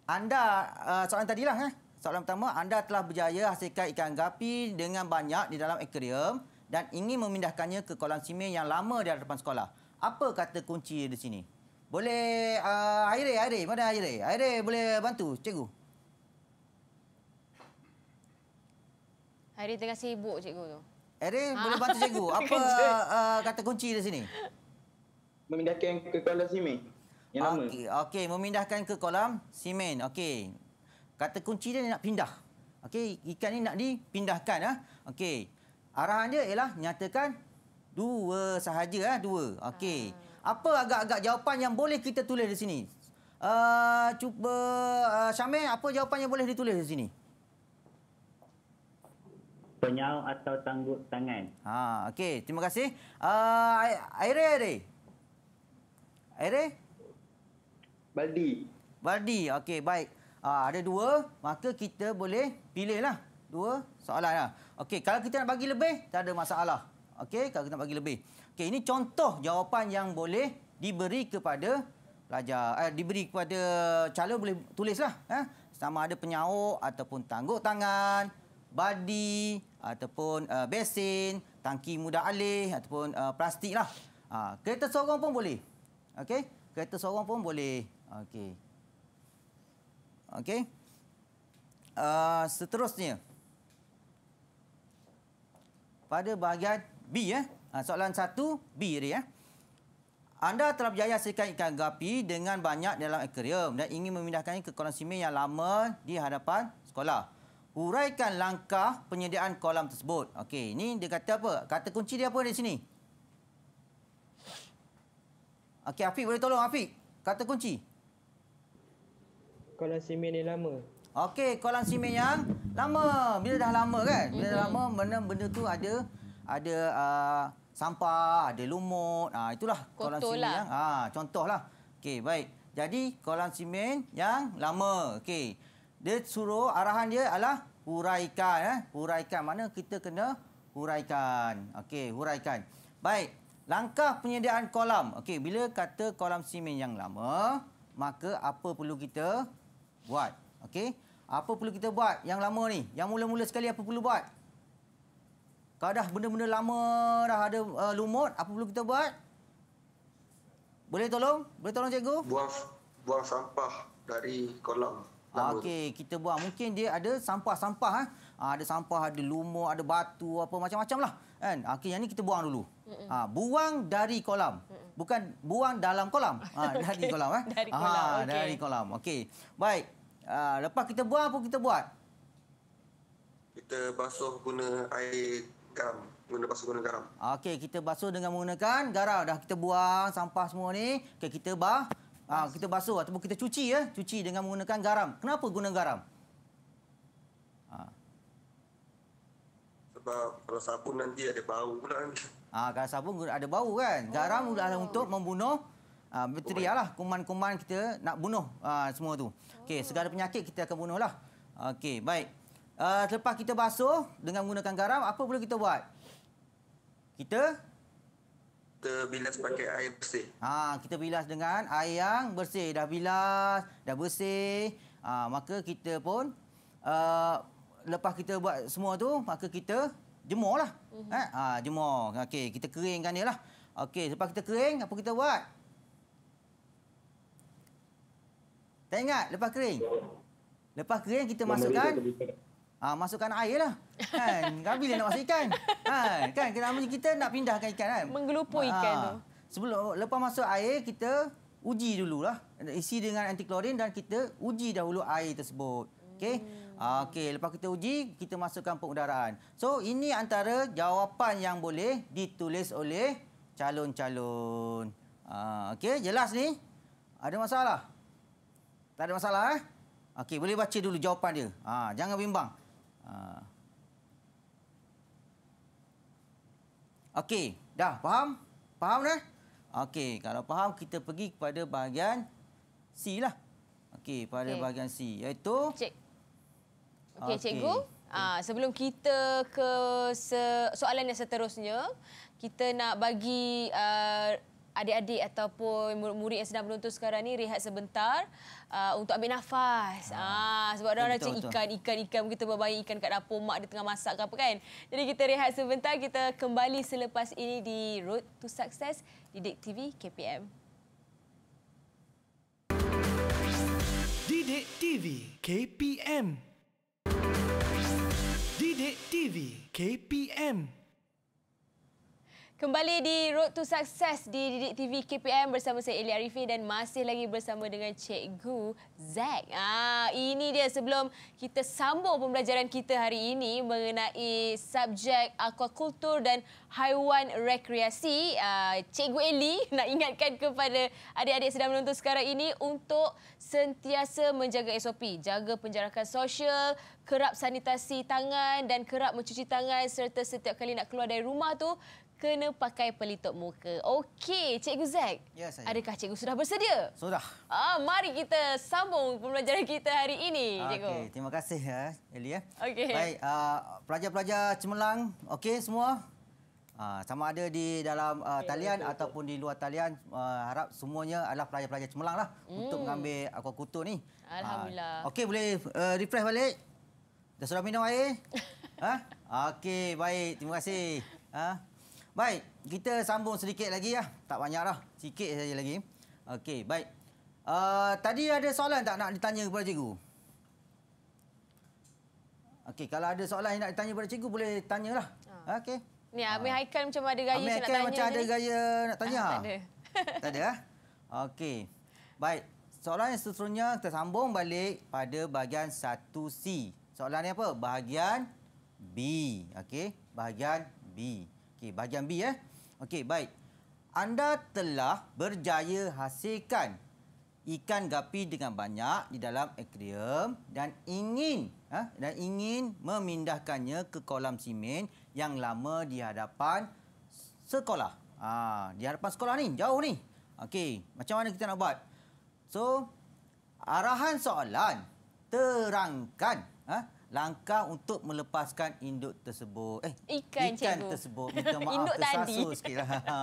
Anda, uh, soalan tadilah ya. Soalan pertama, anda telah berjaya hasilkan ikan gapi dengan banyak di dalam akuarium dan ingin memindahkannya ke kolam simen yang lama di depan sekolah. Apa kata kunci di sini? Boleh uh, Airi, Airi. Mana Airi? Airi boleh bantu, cikgu? Hari tengah sibuk cikgu tu. Erin, eh, ha? Ah. boleh bantu cikgu? Apa kan uh, kata kunci di sini? Memindahkan ke kolam simen. Yang okay. lama. Okey, memindahkan ke kolam simen. Okey. Kata kunci dia, nak pindah. Okey, ikan ni nak dipindahkan. Ha? Okey. Arahan dia ialah nyatakan dua sahaja. Ha? Dua. Okey. Apa agak-agak jawapan yang boleh kita tulis di sini? Uh, cuba uh, Syamil, apa jawapan yang boleh ditulis di sini? Penyau atau tanggut tangan. Ha, okey. Terima kasih. Uh, ah, Aire, Aire. Aire? Baldi. Baldi. Okey, baik. Uh, ada dua. Maka kita boleh pilihlah. Dua soalan lah. Okey, kalau kita nak bagi lebih, tak ada masalah. Okey, kalau kita nak bagi lebih. Okey, ini contoh jawapan yang boleh diberi kepada pelajar. Eh, diberi kepada calon boleh tulislah. Eh? Sama ada penyawuk ataupun tangguk tangan badi ataupun uh, besin, tangki muda alih ataupun uh, plastik lah. Uh, kereta seorang pun boleh. Okey, kereta seorang pun boleh. Okey. Okey. Uh, seterusnya. Pada bahagian B eh. Ha, soalan 1 B dia eh. Anda telah berjaya hasilkan ikan gapi dengan banyak dalam akuarium dan ingin memindahkannya ke kolam simen yang lama di hadapan sekolah uraikan langkah penyediaan kolam tersebut. Okey, ini dia kata apa? Kata kunci dia apa di sini? Okey, Afiq boleh tolong Afiq? Kata kunci. Kolam simen yang lama. Okey, kolam simen yang lama. Bila dah lama kan? Bila dah lama benda-benda tu ada ada uh, sampah, ada lumut. Ah uh, itulah kolam Kotor simen lah. yang ah uh, contohlah. Okey, baik. Jadi kolam simen yang lama. Okey. Dia suruh arahan dia adalah huraikan eh huraikan mana kita kena huraikan okey huraikan baik langkah penyediaan kolam okey bila kata kolam simen yang lama maka apa perlu kita buat okey apa perlu kita buat yang lama ni yang mula-mula sekali apa perlu buat kalau dah benda-benda lama dah ada uh, lumut apa perlu kita buat boleh tolong boleh tolong cikgu buang buang sampah dari kolam Okey, kita buang. Mungkin dia ada sampah-sampah. Eh? Ada sampah, ada lumur, ada batu, apa macam-macam lah. Kan? Ha, okey, yang ni kita buang dulu. Ha, buang dari kolam. Bukan buang dalam kolam. Ha, dari kolam. Eh? Dari kolam. Ha, okay. Dari kolam. Okey. Baik. Ha, lepas kita buang, apa kita buat? Kita basuh guna air garam. Guna basuh guna garam. Okey, kita basuh dengan menggunakan garam. Dah kita buang sampah semua ni. Okey, kita bah. Ha, kita basuh ataupun kita cuci ya, cuci dengan menggunakan garam. Kenapa guna garam? Ha. Sebab kalau sabun nanti ada bau pula kan. Ha, kalau sabun ada bau kan. Garam oh. adalah untuk membunuh ha, bakteria lah. Kuman-kuman kita nak bunuh ha, semua tu. Okey, oh. segala penyakit kita akan bunuh lah. Okey, baik. Uh, selepas kita basuh dengan menggunakan garam, apa perlu kita buat? Kita kita bilas pakai air bersih. Ha, kita bilas dengan air yang bersih. Dah bilas, dah bersih. Ha, maka kita pun uh, lepas kita buat semua tu, maka kita jemurlah. Mm -hmm. Eh, ha, jemur. Okey, kita keringkan dia lah. Okay, lepas kita kering, apa kita buat? Tak ingat lepas kering? Lepas kering kita masukkan... Ha, masukkan air lah. Kan? Kan bila nak masuk ikan. Ha, kan? Kenapa kan? kita nak pindahkan ikan kan? Menggelupur ha, ah, ikan tu. Sebelum Lepas masuk air, kita uji dululah. Isi dengan antiklorin dan kita uji dahulu air tersebut. Okey. Hmm. Ah, okey, lepas kita uji, kita masukkan pengudaraan. So, ini antara jawapan yang boleh ditulis oleh calon-calon. Okey, jelas ni? Ada masalah? Tak ada masalah eh? Okey, boleh baca dulu jawapan dia. Ha, jangan bimbang. Ah. Okey, dah faham? Faham dah? Okey, kalau faham kita pergi kepada bahagian C lah. Okey, pada okay. bahagian C iaitu Cik. Okey, okay. cikgu. Ah, okay. Aa, sebelum kita ke se soalan yang seterusnya, kita nak bagi uh, adik-adik ataupun murid-murid yang sedang menonton sekarang ni rehat sebentar uh, untuk ambil nafas. Ha. Ah, sebab orang cakap ikan, ikan, ikan. Kita berbayi ikan kat dapur, mak dia tengah masak ke apa kan. Jadi kita rehat sebentar, kita kembali selepas ini di Road to Success di Dek TV KPM. Didik TV KPM Didik TV KPM Kembali di Road to Success di Didik TV KPM bersama saya Elia Arifin dan masih lagi bersama dengan Cikgu Zack. Ah, ini dia sebelum kita sambung pembelajaran kita hari ini mengenai subjek aquaculture dan haiwan rekreasi. Ah, Cikgu Eli nak ingatkan kepada adik-adik sedang menonton sekarang ini untuk sentiasa menjaga SOP, jaga penjarakan sosial, kerap sanitasi tangan dan kerap mencuci tangan serta setiap kali nak keluar dari rumah tu kena pakai pelitup muka. Okey, Cikgu Zack. Ya, saya. Adakah Cikgu sudah bersedia? Sudah. Ah, mari kita sambung pembelajaran kita hari ini, Cikgu. Okey, terima kasih ya, Elia. Ya. Okey. Baik, ah, pelajar-pelajar uh, cemerlang, okey semua? Uh, sama ada di dalam uh, ah, okay, talian betul, ataupun betul. di luar talian, uh, harap semuanya adalah pelajar-pelajar cemerlang lah hmm. untuk mengambil aku kutu ni. Alhamdulillah. Uh, okey, boleh uh, refresh balik? Dah sudah minum air? ha? Okey, baik. Terima kasih. Ha? Baik, kita sambung sedikit lagi ya. Tak banyak lah, Sikit saja lagi. Okey, baik. Uh, tadi ada soalan tak nak ditanya kepada cikgu? Okey, kalau ada soalan yang nak ditanya kepada cikgu, boleh tanyalah. Ha. Okey. Ni Amir ah. Haikal macam ada gaya Amir nak tanya. Amir macam ada ni. gaya nak tanya. Ah, ha? Tak ada. tak ada. Ha? Okey. Baik. Soalan yang seterusnya, kita sambung balik pada bahagian 1C. Soalan ni apa? Bahagian B. Okey. Bahagian B. Okey, bahagian B eh. Okey, baik. Anda telah berjaya hasilkan ikan gapi dengan banyak di dalam akuarium dan ingin eh, dan ingin memindahkannya ke kolam simen yang lama di hadapan sekolah. Ha, di hadapan sekolah ni, jauh ni. Okey, macam mana kita nak buat? So, arahan soalan terangkan ha? langkah untuk melepaskan induk tersebut. Eh, ikan, ikan tersebut. Minta maaf tersasur sikitlah. Ha, ha.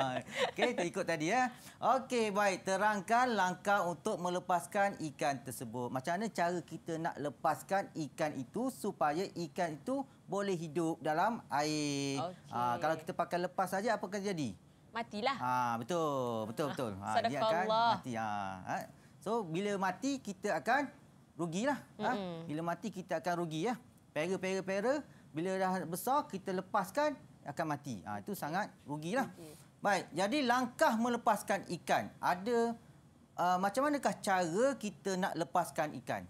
Okey, terikut tadi ya. Okey, baik. Terangkan langkah untuk melepaskan ikan tersebut. Macam mana cara kita nak lepaskan ikan itu supaya ikan itu boleh hidup dalam air. Okay. Ha, kalau kita pakai lepas saja apa akan jadi? Matilah. Ha, betul, betul, betul. Ha, dia akan mati. Ha, ha. So, bila mati, kita akan rugilah. Mm -hmm. Bila mati kita akan rugi ya. Pera pera pera bila dah besar kita lepaskan akan mati. Ha, itu sangat rugilah. Okay. Baik, jadi langkah melepaskan ikan ada uh, macam manakah cara kita nak lepaskan ikan?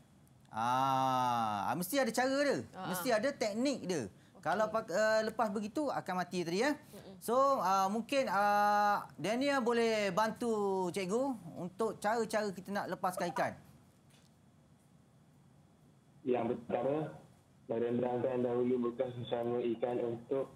Ah, ah mesti ada cara dia. Aa. Ah, ah. Mesti ada teknik dia. Okay. Kalau uh, lepas begitu akan mati tadi ya. So, uh, mungkin uh, Daniel boleh bantu cikgu untuk cara-cara kita nak lepaskan ikan yang pertama badan berangkat dahulu bekas sesama ikan untuk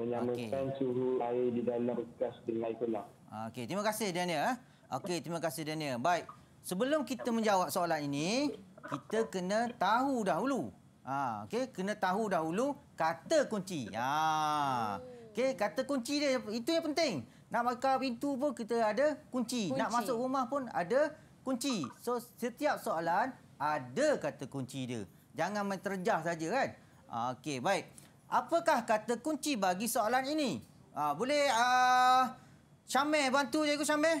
menyamakan okay. suhu air di dalam bekas dengan kolam. Okay, terima kasih Daniel. Eh. Okay, terima kasih Daniel. Baik, sebelum kita menjawab soalan ini, kita kena tahu dahulu. Ha, okey, kena tahu dahulu kata kunci. Ha. Okey, kata kunci dia itu yang penting. Nak buka pintu pun kita ada kunci. kunci. Nak masuk rumah pun ada kunci. So, setiap soalan ada kata kunci dia. Jangan main terjah saja kan? Ah, okey, baik. Apakah kata kunci bagi soalan ini? Uh, boleh uh, Syamir bantu cikgu Syamir?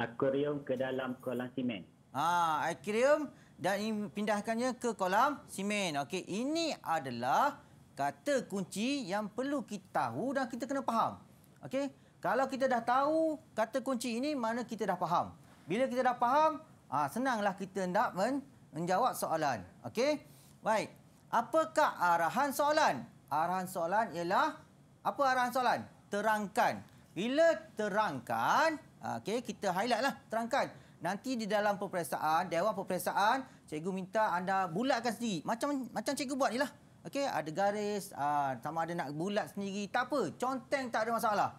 Akuarium ke dalam kolam simen. Ah, akuarium dan pindahkannya ke kolam simen. Okey, ini adalah kata kunci yang perlu kita tahu dan kita kena faham. Okey, kalau kita dah tahu kata kunci ini, mana kita dah faham. Bila kita dah faham, ah senanglah kita hendak men menjawab soalan. Okey? Baik. Apakah arahan soalan? Arahan soalan ialah apa arahan soalan? Terangkan. Bila terangkan, ah, okey kita highlightlah terangkan. Nanti di dalam peperiksaan, dewan peperiksaan, cikgu minta anda bulatkan sendiri. Macam macam cikgu buat jelah. Okey, ada garis, aa, ah, sama ada nak bulat sendiri, tak apa. Conteng tak ada masalah.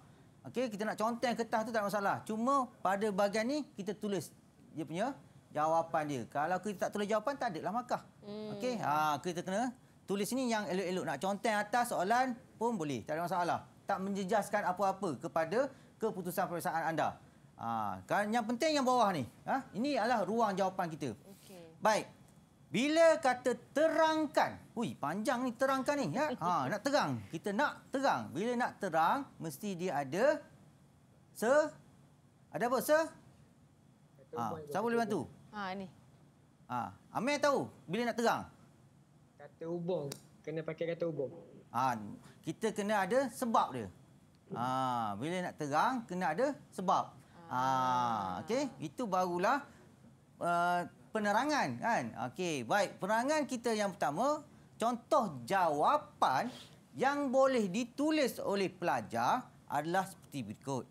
Okey, kita nak conteng kertas tu tak masalah. Cuma pada bahagian ni kita tulis dia punya jawapan dia. Kalau kita tak tulis jawapan tak ada lah markah. Hmm. Okey, ha kita kena tulis ni yang elok-elok nak conteng atas soalan pun boleh. Tak ada masalah. Tak menjejaskan apa-apa kepada keputusan peperiksaan anda. Ha, kan, yang penting yang bawah ni. Ha, ini adalah ruang jawapan kita. Okey. Baik. Bila kata terangkan, ui panjang ni terangkan ni. Ya? Ha, nak terang, kita nak terang. Bila nak terang, mesti dia ada se... Ada apa se? Ha, siapa boleh bantu? Ha, ini. Ha, Amir tahu bila nak terang? Kata hubung, kena pakai kata hubung. Ha, kita kena ada sebab dia. Ha, bila nak terang, kena ada sebab. Ha, ah. okay? Itu barulah... Uh, penerangan kan. Okey, baik. Penerangan kita yang pertama, contoh jawapan yang boleh ditulis oleh pelajar adalah seperti berikut.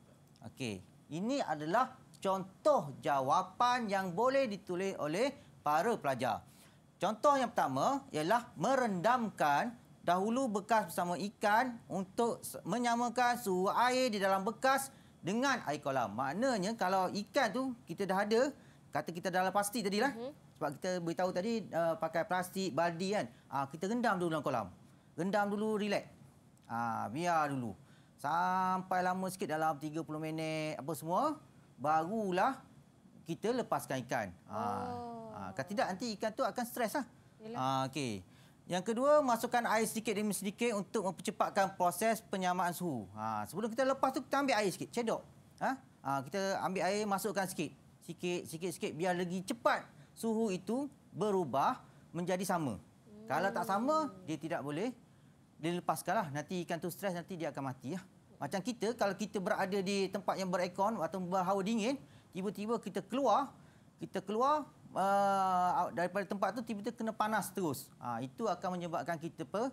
Okey, ini adalah contoh jawapan yang boleh ditulis oleh para pelajar. Contoh yang pertama ialah merendamkan dahulu bekas bersama ikan untuk menyamakan suhu air di dalam bekas dengan air kolam. Maknanya kalau ikan tu kita dah ada, kata kita dah lepas pasti tadilah. Mm -hmm. Sebab kita beritahu tadi uh, pakai plastik, baldi kan. Uh, kita rendam dulu dalam kolam. Rendam dulu, relax. Uh, biar dulu. Sampai lama sikit dalam 30 minit apa semua, barulah kita lepaskan ikan. Ah, oh. Uh, kalau tidak, nanti ikan tu akan stres lah. Uh, okay. Yang kedua, masukkan air sedikit demi sedikit untuk mempercepatkan proses penyamaan suhu. Uh, sebelum kita lepas tu kita ambil air sikit, cedok. Uh, kita ambil air, masukkan sikit sikit-sikit-sikit biar lagi cepat suhu itu berubah menjadi sama. Hmm. Kalau tak sama, dia tidak boleh dilepaskanlah. Nanti ikan tu stres nanti dia akan mati ya. Macam kita kalau kita berada di tempat yang berekon atau berhawa dingin, tiba-tiba kita keluar, kita keluar uh, daripada tempat tu tiba-tiba kena panas terus. Ha, itu akan menyebabkan kita apa?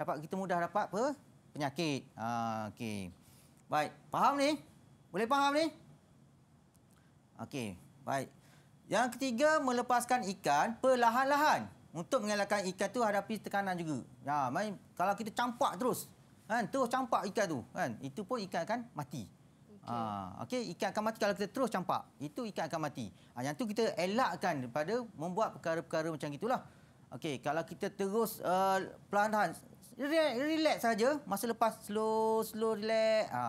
Dapat kita mudah dapat apa? penyakit. Ha, okey. Baik, faham ni? Boleh faham ni? Okey, baik. Yang ketiga, melepaskan ikan perlahan-lahan untuk mengelakkan ikan tu hadapi tekanan juga. Ya, main, kalau kita campak terus, kan, terus campak ikan tu, kan, itu pun ikan akan mati. Okey, ha, okay, ikan akan mati kalau kita terus campak. Itu ikan akan mati. Ha, yang tu kita elakkan daripada membuat perkara-perkara macam itulah. Okey, kalau kita terus uh, eh, pelan lahan relax, relax saja, masa lepas slow-slow relax. Ha.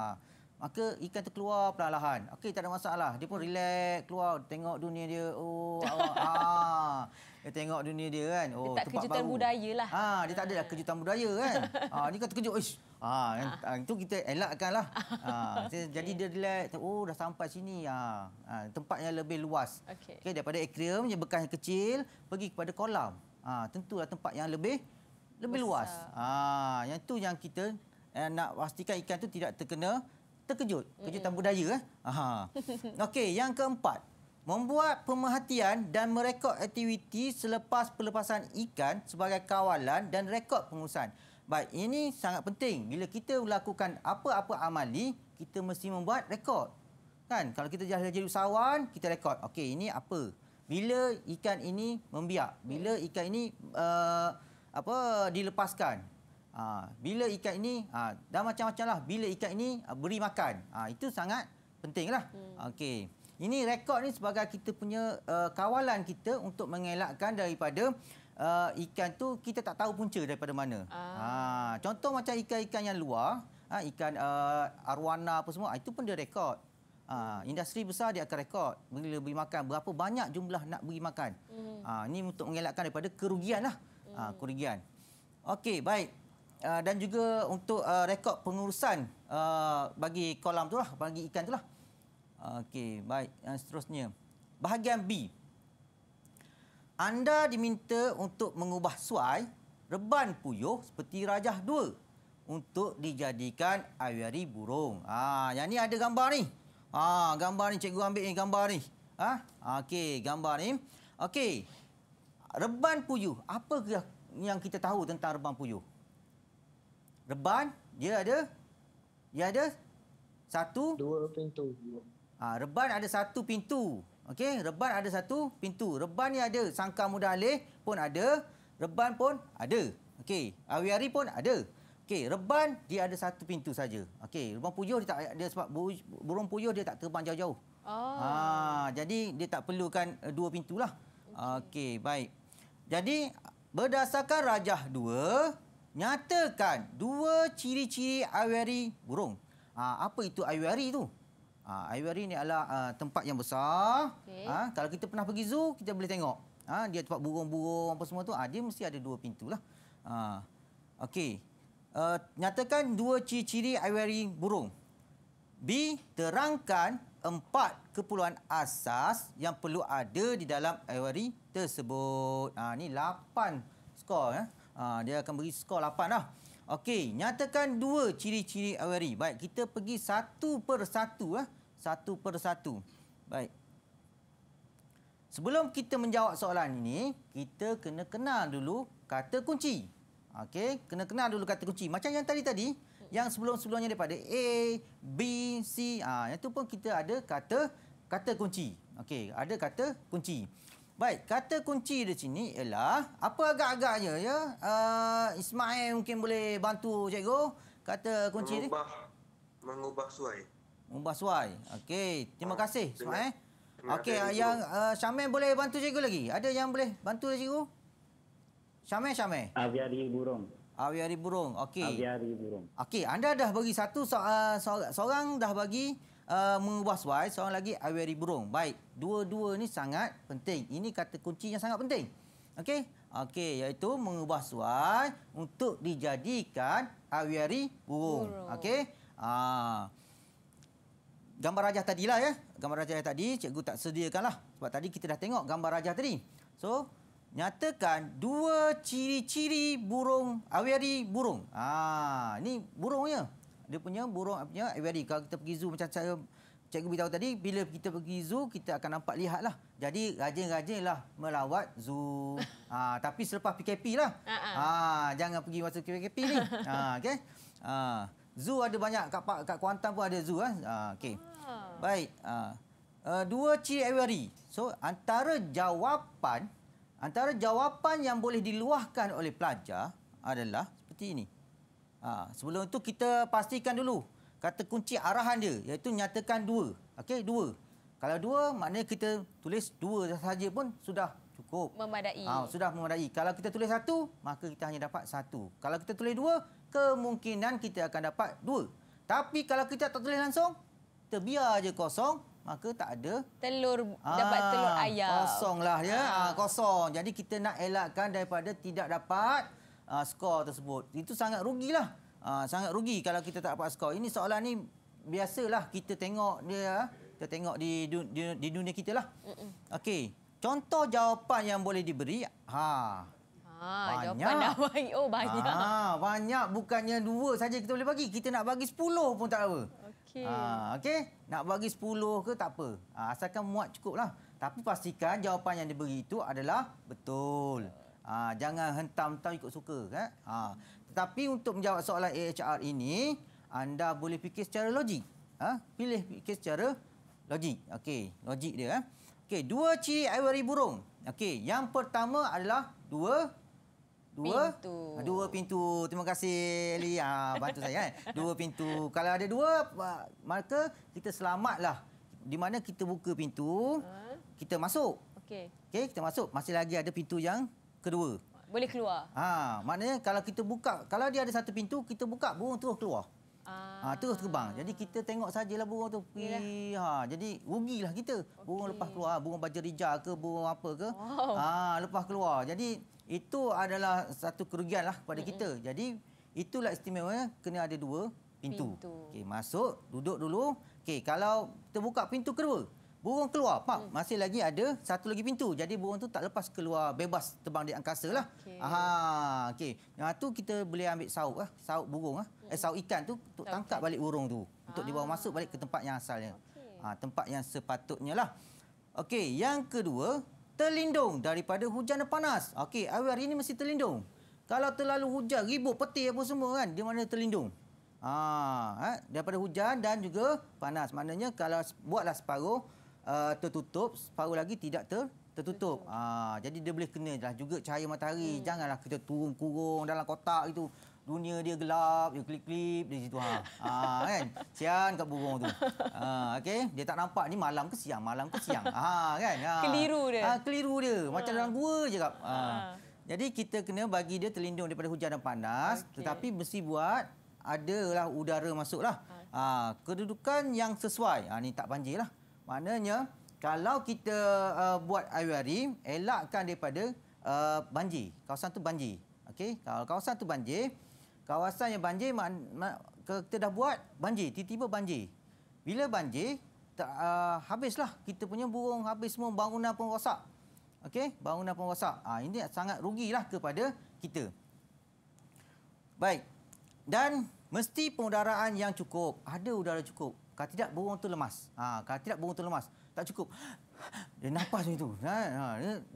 Maka ikan tu keluar perlahan-lahan. Okey, tak ada masalah. Dia pun relax, keluar, tengok dunia dia. Oh, awak, ah. Dia tengok dunia dia kan. Oh, dia tak kejutan baru. budaya lah. Ha, dia tak ada kejutan budaya kan. ha, ah, ini kan terkejut. Ish. Ha, ah, ha. Itu kita elakkan lah. Ha, okay. Jadi dia relax. Oh, dah sampai sini. Ha, ha, tempat yang lebih luas. Okey. Okay, daripada akrium, yang bekas yang kecil, pergi kepada kolam. Ha, tentulah tempat yang lebih lebih Besar. luas. Ha, yang tu yang kita eh, nak pastikan ikan tu tidak terkena terkejut. Kejutan mm -hmm. budaya. Eh? Okey, yang keempat. Membuat pemerhatian dan merekod aktiviti selepas pelepasan ikan sebagai kawalan dan rekod pengurusan. Baik, ini sangat penting. Bila kita melakukan apa-apa amali, kita mesti membuat rekod. Kan? Kalau kita jadi usahawan, kita rekod. Okey, ini apa? Bila ikan ini membiak? Bila mm. ikan ini uh, apa dilepaskan? Ha, bila ikat ini, ha, dah macam-macam lah. Bila ikat ini ha, beri makan. Ha, itu sangat penting lah. Hmm. Okay. Ini rekod ni sebagai kita punya uh, kawalan kita untuk mengelakkan daripada uh, ikan tu kita tak tahu punca daripada mana. Ah. Ha, contoh macam ikan-ikan yang luar, ha, ikan uh, arwana apa semua, ha, itu pun dia rekod. Ha, industri besar dia akan rekod bila beri makan, berapa banyak jumlah nak beri makan. Hmm. Ha, ini untuk mengelakkan daripada kerugian lah. Ha, hmm. kerugian. Okey, baik. Ah, dan juga untuk uh, rekod pengurusan uh, bagi kolam tu lah, bagi ikan tu lah. Okey, baik. Dan seterusnya. Bahagian B. Anda diminta untuk mengubah suai reban puyuh seperti rajah dua untuk dijadikan aviari burung. Ah, yang ni ada gambar ni. Ah, gambar ni cikgu ambil ni gambar ni. Ah, okey, gambar ni. Okey. Reban puyuh, apa yang kita tahu tentang reban puyuh? Reban, dia ada? Dia ada? Satu? Dua pintu. Ha, reban ada satu pintu. Okey, reban ada satu pintu. Reban ni ada. Sangka muda alih pun ada. Reban pun ada. Okey, awiari pun ada. Okey, reban dia ada satu pintu saja. Okey, reban puyuh dia tak dia sebab burung puyuh dia tak terbang jauh-jauh. Oh. Ha, jadi dia tak perlukan eh, dua pintulah. Okey, okay, baik. Jadi berdasarkan rajah dua, nyatakan dua ciri-ciri aviary burung. Ah, apa itu aviary itu? Aviary ah, ini adalah ah, tempat yang besar. Okay. Kalau kita pernah pergi zoo, kita boleh tengok. Dia tempat burung-burung apa semua tu. Dia mesti ada dua pintu. Lah. Okey. Nyatakan dua ciri-ciri aviary burung. B. Terangkan empat keperluan asas yang perlu ada di dalam aviary tersebut. Ini lapan skor. Okey. Eh. Ha, dia akan beri skor 8 lah. Okey, nyatakan dua ciri-ciri awari. Baik, kita pergi satu per satu. Ha. Satu per satu. Baik. Sebelum kita menjawab soalan ini, kita kena kenal dulu kata kunci. Okey, kena kenal dulu kata kunci. Macam yang tadi-tadi, yang sebelum-sebelumnya daripada A, B, C. Ha, itu pun kita ada kata kata kunci. Okey, ada kata kunci. Baik, kata kunci di sini ialah apa agak-agaknya ya? Uh, Ismail mungkin boleh bantu cikgu kata kunci ni. Mengubah mengubah suai. Mengubah suai. Okey, terima ha, kasih Ismail. Okey, yang uh, Syamil boleh bantu cikgu lagi? Ada yang boleh bantu cikgu? Syamil, Syamil. Aviari burung. Aviari burung. Okey. Aviari burung. Okey, anda dah bagi satu so uh, so seorang dah bagi uh, mewaswai, seorang lagi aweri burung. Baik, dua-dua ni sangat penting. Ini kata kunci yang sangat penting. Okey? Okey, iaitu mewaswai untuk dijadikan aware burung. Okey? Ah. Uh, gambar rajah tadilah ya. Gambar rajah tadi cikgu tak sediakanlah sebab tadi kita dah tengok gambar rajah tadi. So Nyatakan dua ciri-ciri burung, awiari ah, burung. Ah, ini burungnya dia punya burung punya aviary. Eh, kalau kita pergi zoo macam saya cikgu beritahu tadi, bila kita pergi zoo, kita akan nampak lihat lah. Jadi rajin lah melawat zoo. ha, tapi selepas PKP lah. Uh -uh. Ha, jangan pergi masa PKP ni. ha, ah, okay? ha, zoo ada banyak. Kat, kat Kuantan pun ada zoo. Lah. Eh. Ha, okay. Baik. Ha. Uh, dua ciri aviary. So antara jawapan antara jawapan yang boleh diluahkan oleh pelajar adalah seperti ini. Ha, sebelum itu kita pastikan dulu kata kunci arahan dia iaitu nyatakan dua. Okey, dua. Kalau dua maknanya kita tulis dua sahaja pun sudah cukup. Memadai. Ha, sudah memadai. Kalau kita tulis satu, maka kita hanya dapat satu. Kalau kita tulis dua, kemungkinan kita akan dapat dua. Tapi kalau kita tak tulis langsung, kita biar aja kosong, maka tak ada telur ha, dapat telur ayam. Kosonglah ya. Ha. Ha, kosong. Jadi kita nak elakkan daripada tidak dapat uh, skor tersebut. Itu sangat rugilah. Uh, sangat rugi kalau kita tak dapat skor. Ini soalan ni biasalah kita tengok dia ah. kita tengok di di, di dunia kita lah. Okey. Contoh jawapan yang boleh diberi. Ha. Ha, banyak. jawapan dah Oh, banyak. Ha, banyak. Bukannya dua saja kita boleh bagi. Kita nak bagi sepuluh pun tak apa. Okey. Ha, okay? Nak bagi sepuluh ke tak apa. Ha, asalkan muat cukup lah. Tapi pastikan jawapan yang diberi itu adalah betul. Betul. Ha, jangan hentam-hentam ikut suka. Kan? Ha. Tetapi untuk menjawab soalan AHR ini, anda boleh fikir secara logik. Ha? Pilih fikir secara logik. okay? logik dia. Eh? Okey, dua ciri ivory burung. Okay, yang pertama adalah dua dua pintu. Ha, dua pintu. Terima kasih Li ha, bantu saya kan. Dua pintu. Kalau ada dua maka kita selamatlah. Di mana kita buka pintu, ha. kita masuk. Okey. Okay, kita masuk. Masih lagi ada pintu yang kedua. Boleh keluar. Ha, maknanya kalau kita buka, kalau dia ada satu pintu, kita buka burung terus keluar. Ah. Ha, terus terbang. Jadi kita tengok sajalah burung tu. Yalah. Ha, jadi rugilah kita. Okay. Burung lepas keluar, burung rija ke, burung apa ke. Wow. Ha, lepas keluar. Jadi itu adalah satu kerugian lah kepada mm -hmm. kita. Jadi itulah istimewanya kena ada dua pintu. pintu. Okey, masuk, duduk dulu. Okey, kalau terbuka pintu kedua, burung keluar pak hmm. masih lagi ada satu lagi pintu jadi burung tu tak lepas keluar bebas terbang di angkasa lah okay. ha okey yang tu kita boleh ambil sauk ah sauk burung ah hmm. eh sauk ikan tu untuk okay. tangkap balik burung tu untuk ah. dibawa masuk balik ke tempat yang asalnya okay. ha, ah, tempat yang sepatutnya lah okey yang kedua terlindung daripada hujan dan panas okey awal ini mesti terlindung kalau terlalu hujan ribut peti apa semua kan di mana terlindung Ah, ha, eh? daripada hujan dan juga panas. Maknanya kalau buatlah separuh uh, tertutup, separuh lagi tidak ter tertutup. Ha, jadi dia boleh kena lah juga cahaya matahari. Hmm. Janganlah kita turun kurung dalam kotak itu. Dunia dia gelap, dia klik klik, di situ. Ha. ha kan? Sian kat burung tu. Ha, okay? Dia tak nampak ni malam ke siang, malam ke siang. Ha, kan? Ha. Keliru dia. Ha, keliru dia. Macam ha. dalam gua je. Kap. Ha. ha. Jadi kita kena bagi dia terlindung daripada hujan dan panas. Okay. Tetapi mesti buat adalah udara masuk Ha. Ha, kedudukan yang sesuai. Ha, tak banjir lah. Maknanya kalau kita uh, buat IWR, elakkan daripada uh, banjir. Kawasan tu banjir. okay? kalau kawasan tu banjir, kawasan yang banjir mak, mak, kita dah buat banjir, tiba-tiba banjir. Bila banjir, tak, uh, habislah kita punya burung, habis semua bangunan pun rosak. Okey, bangunan pun rosak. Ah ha, ini sangat rugilah kepada kita. Baik. Dan mesti pengudaraan yang cukup, ada udara cukup. Kalau tidak burung itu lemas. Ha, kalau tidak burung itu lemas. Tak cukup. Dia nafas macam itu. Ha, ha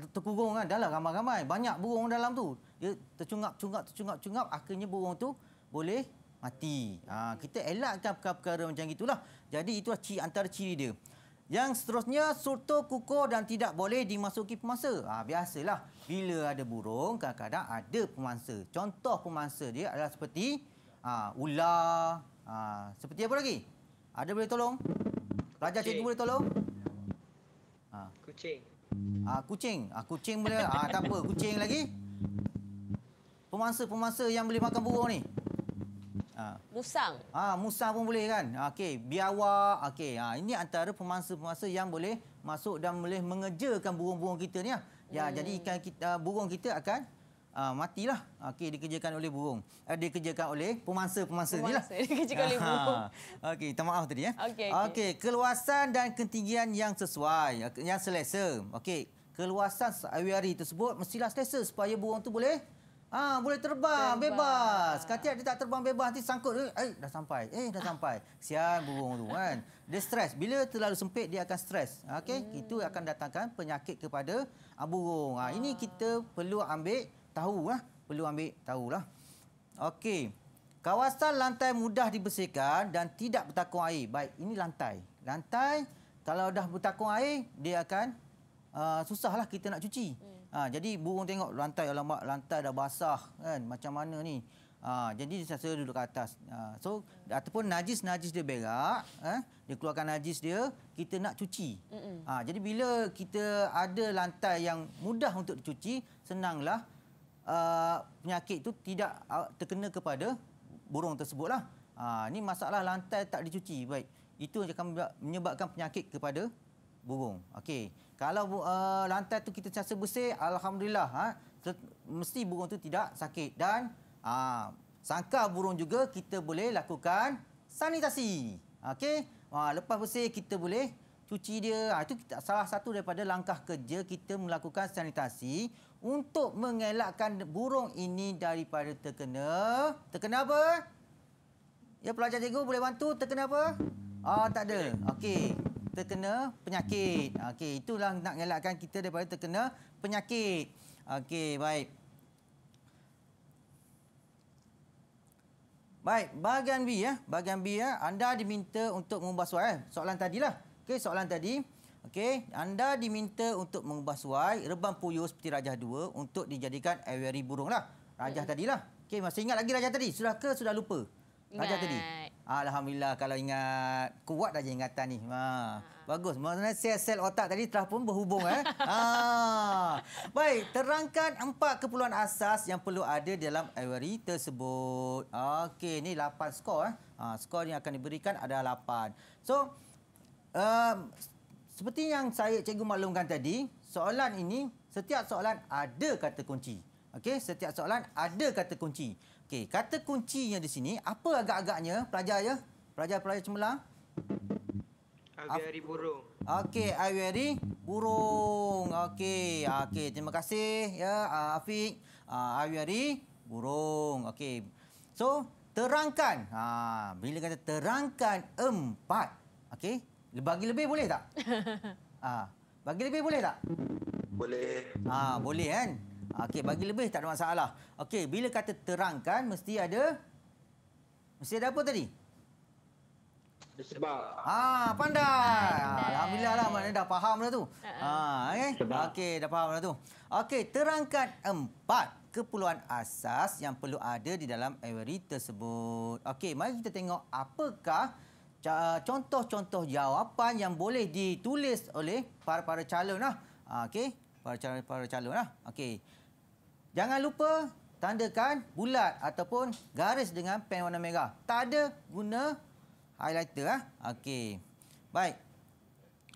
terkurung kan. Dahlah ramai-ramai. Banyak burung dalam tu. Dia tercungap-cungap, tercungap-cungap. Akhirnya burung tu boleh mati. Ha, kita elakkan perkara-perkara macam itulah. Jadi itulah ciri, antara ciri dia. Yang seterusnya, surto kukur dan tidak boleh dimasuki pemangsa. Ha, biasalah. Bila ada burung, kadang-kadang ada pemangsa. Contoh pemangsa dia adalah seperti ha, ular. Ha, seperti apa lagi? Ada boleh tolong? Pelajar cikgu boleh tolong? Ha. Kucing. ha, kucing. ha, kucing boleh. Ah ha, tak apa, kucing lagi. Pemangsa-pemangsa yang boleh makan burung ni. Ha. musang. Ah ha, musang pun boleh kan? Ah, okay, biawa, okay. Ha, ini antara pemangsa-pemangsa yang boleh masuk dan boleh mengejarkan burung-burung kita ni. Lah. Ya, hmm. jadi ikan kita, burung kita akan uh, matilah ah, okey dikerjakan oleh burung uh, dikerjakan oleh pemangsa-pemangsa inilah dikerjakan oleh ah, burung okey minta maaf tadi ya eh. okey okay. okay, keluasan dan ketinggian yang sesuai yang selesa okey keluasan aviary tersebut mestilah selesa supaya burung tu boleh Ah boleh terbang, terbang. bebas. Katiat dia tak terbang bebas nanti sangkut eh, eh dah sampai. Eh dah sampai. Sian burung tu kan. Dia stres. Bila terlalu sempit dia akan stres. Okey, hmm. itu akan datangkan penyakit kepada burung. Ah ini kita perlu ambil tahu lah. Perlu ambil tahulah. Okey. Kawasan lantai mudah dibersihkan dan tidak bertakung air. Baik, ini lantai. Lantai, kalau dah bertakung air, dia akan uh, susahlah kita nak cuci. Hmm. Ha, jadi, burung tengok lantai, alamak, lantai dah basah. kan Macam mana ni? Ha, jadi, dia selesa duduk ke atas. Ha, so, hmm. ataupun najis-najis dia berak, eh, dia keluarkan najis dia, kita nak cuci. Hmm. Ha, jadi, bila kita ada lantai yang mudah untuk dicuci, senanglah. Uh, penyakit itu tidak uh, terkena kepada burung tersebutlah. Uh, ah, ini masalah lantai tak dicuci baik. Itu yang akan menyebabkan penyakit kepada burung. Okey. Kalau uh, lantai tu kita sentiasa bersih, alhamdulillah ha, mesti burung tu tidak sakit dan uh, ah, sangka burung juga kita boleh lakukan sanitasi. Okey. Uh, lepas bersih kita boleh cuci dia. Ha, itu salah satu daripada langkah kerja kita melakukan sanitasi untuk mengelakkan burung ini daripada terkena. Terkena apa? Ya, pelajar cikgu boleh bantu terkena apa? Ah, tak ada. Okey. Terkena penyakit. Okey, itulah nak mengelakkan kita daripada terkena penyakit. Okey, baik. Baik, bahagian B ya, bahagian B ya, anda diminta untuk mengubah soalan eh. Soalan tadilah. Okey, soalan tadi. Okey, anda diminta untuk mengubah suai reban puyuh seperti rajah dua untuk dijadikan aviary burunglah. Rajah hmm. tadilah. Okey, masih ingat lagi rajah tadi? Sudah ke sudah lupa? Ingat. Rajah tadi. Alhamdulillah kalau ingat kuat dah ingatan ni. Ha, ha. Bagus. Maksudnya sel-sel otak tadi telah pun berhubung eh. Ha. Baik, terangkan empat keperluan asas yang perlu ada dalam aviary tersebut. Okey, ini lapan skor eh. Ha, skor yang akan diberikan adalah lapan. So, um, seperti yang saya cikgu maklumkan tadi, soalan ini setiap soalan ada kata kunci. Okey, setiap soalan ada kata kunci. Okey, kata kuncinya di sini apa agak-agaknya pelajar ya? Pelajar-pelajar cemerlang. Aviary burung. Okey, aviary burung. Okey, okey, terima kasih ya ah, Afiq. Aviary ah, burung. Okey. So, terangkan. Ha, bila kata terangkan empat. Okey, bagi lebih boleh tak? ah, ha. bagi lebih boleh tak? Boleh. Ah, ha, boleh kan? Okey, bagi lebih tak ada masalah. Okey, bila kata terangkan mesti ada mesti ada apa tadi? Sebab. Ah, ah, pandai. Alhamdulillah lah, maknanya dah faham dah tu. Uh -uh. Ah, okay? Eh? Sebab. Okey, dah faham dah tu. Okey, terangkan empat keperluan asas yang perlu ada di dalam every tersebut. Okey, mari kita tengok apakah contoh-contoh jawapan yang boleh ditulis oleh para-para calon lah. Ah, okey, para calon para calon lah. Okey. Jangan lupa tandakan bulat ataupun garis dengan pen warna merah. Tak ada guna highlighter lah. Okey. Baik.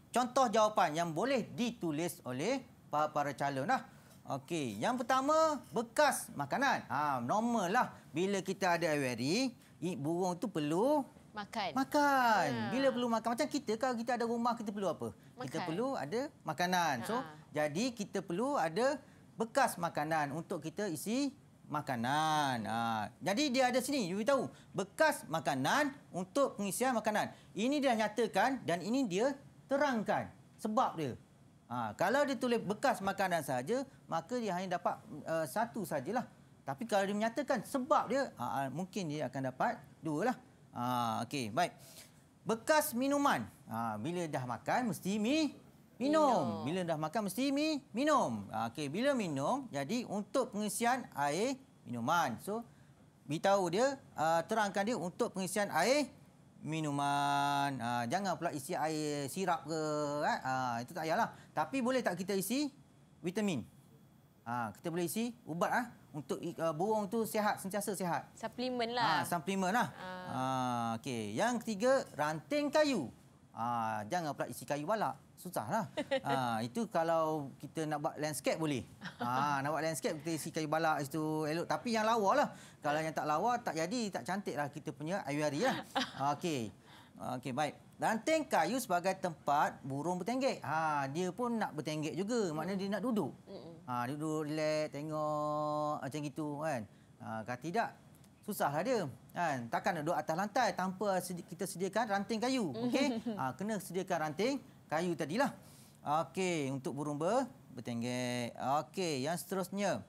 Contoh jawapan yang boleh ditulis oleh para-para calon lah. Okey, yang pertama bekas makanan. Ha, normal lah bila kita ada airway, burung tu perlu Makan. Makan. Ha. Bila perlu makan? Macam kita, kalau kita ada rumah, kita perlu apa? Makan. Kita perlu ada makanan. So, Jadi, kita perlu ada bekas makanan untuk kita isi makanan. Ha. Jadi, dia ada sini. You tahu. Bekas makanan untuk pengisian makanan. Ini dia nyatakan dan ini dia terangkan sebab dia. Ha. Kalau dia tulis bekas makanan saja, maka dia hanya dapat uh, satu sajalah. Tapi kalau dia menyatakan sebab dia, ha, mungkin dia akan dapat dua lah. Ha, okey, baik. Bekas minuman. Ha, bila dah makan, mesti mi minum. Bila dah makan, mesti mi minum. Ha, okey, bila minum, jadi untuk pengisian air minuman. So, kita tahu dia, ha, terangkan dia untuk pengisian air minuman. Ha, jangan pula isi air sirap ke. Kan? Ha, itu tak payahlah. Tapi boleh tak kita isi vitamin? Ha, kita boleh isi ubat. Ha? untuk uh, burung tu sihat sentiasa sihat. Suplemen ha, lah. lah. Ah. Ha, suplemen lah. Ha. Ha, okay. Yang ketiga, ranting kayu. Ha, jangan pula isi kayu balak. Susahlah. Ha, itu kalau kita nak buat landscape boleh. Ha, nak buat landscape, kita isi kayu balak itu elok. Tapi yang lawa lah. Kalau yang tak lawa, tak jadi, tak cantik lah kita punya ayu hari lah. Okey. Okey, baik. Ranting kayu sebagai tempat burung bertenggek. Ha, dia pun nak bertenggek juga. Maknanya dia nak duduk. Ha, duduk, relax, tengok macam gitu kan. Ha, kalau tidak, susahlah dia. Kan? Takkan nak duduk atas lantai tanpa kita sediakan ranting kayu. Okay? Ha, kena sediakan ranting kayu tadilah. Okey, untuk burung ber, bertenggek. Okey, yang seterusnya.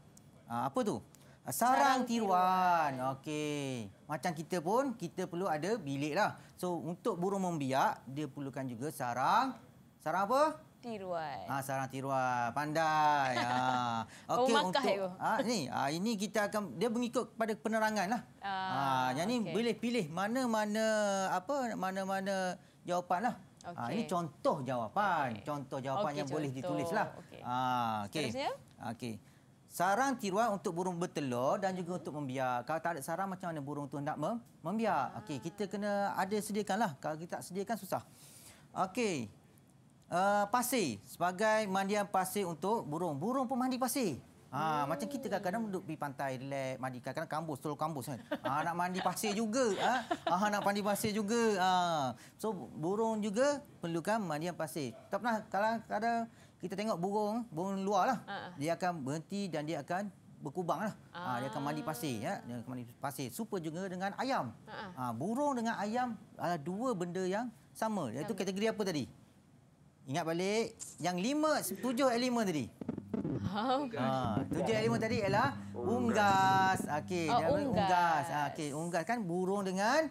Ha, apa tu? Ah, sarang tiruan. tiruan. Okey. Macam kita pun, kita perlu ada bilik lah. So, untuk burung membiak, dia perlukan juga sarang. Sarang apa? Tiruan. Ah, sarang tiruan. Pandai. ha. Okey, untuk... Ah, ni, ah, ini kita akan... Dia mengikut pada penerangan lah. Ah, ah, yang ini okay. boleh pilih mana-mana... Apa? Mana-mana jawapan lah. Okay. Ah, ini contoh jawapan. Okay. Contoh jawapan okay, yang contoh. boleh ditulis lah. Okey. Ah, Okey. Sarang tiruan untuk burung bertelur dan juga untuk membiak. Kalau tak ada sarang, macam mana burung tu hendak membiak? Ha. Okey, kita kena ada sediakanlah. Kalau kita tak sediakan, susah. Okey. Uh, pasir. Sebagai mandian pasir untuk burung. Burung pun mandi pasir. Ha, hmm. Macam kita kadang-kadang duduk di pantai, relax, mandi. Kadang-kadang kambus, tolong kambus kan. Ha, nak mandi pasir juga. Ha? Ha, nak mandi pasir juga. Ha. So, burung juga perlukan mandian pasir. Tak pernah, kadang-kadang kita tengok burung, burung luar lah. Ha, ha. Dia akan berhenti dan dia akan berkubang lah. Ha. Ha, dia akan mandi ah. pasir. Ya. Dia akan mandi pasir. Super juga dengan ayam. Ha. Ha, ha burung dengan ayam adalah dua benda yang sama. Iaitu ya. kategori apa tadi? Ingat balik. Yang lima, tujuh elemen tadi. Ha, tujuh elemen tadi ialah unggas. Okey, oh, unggas. unggas. Ha, okey, unggas kan burung dengan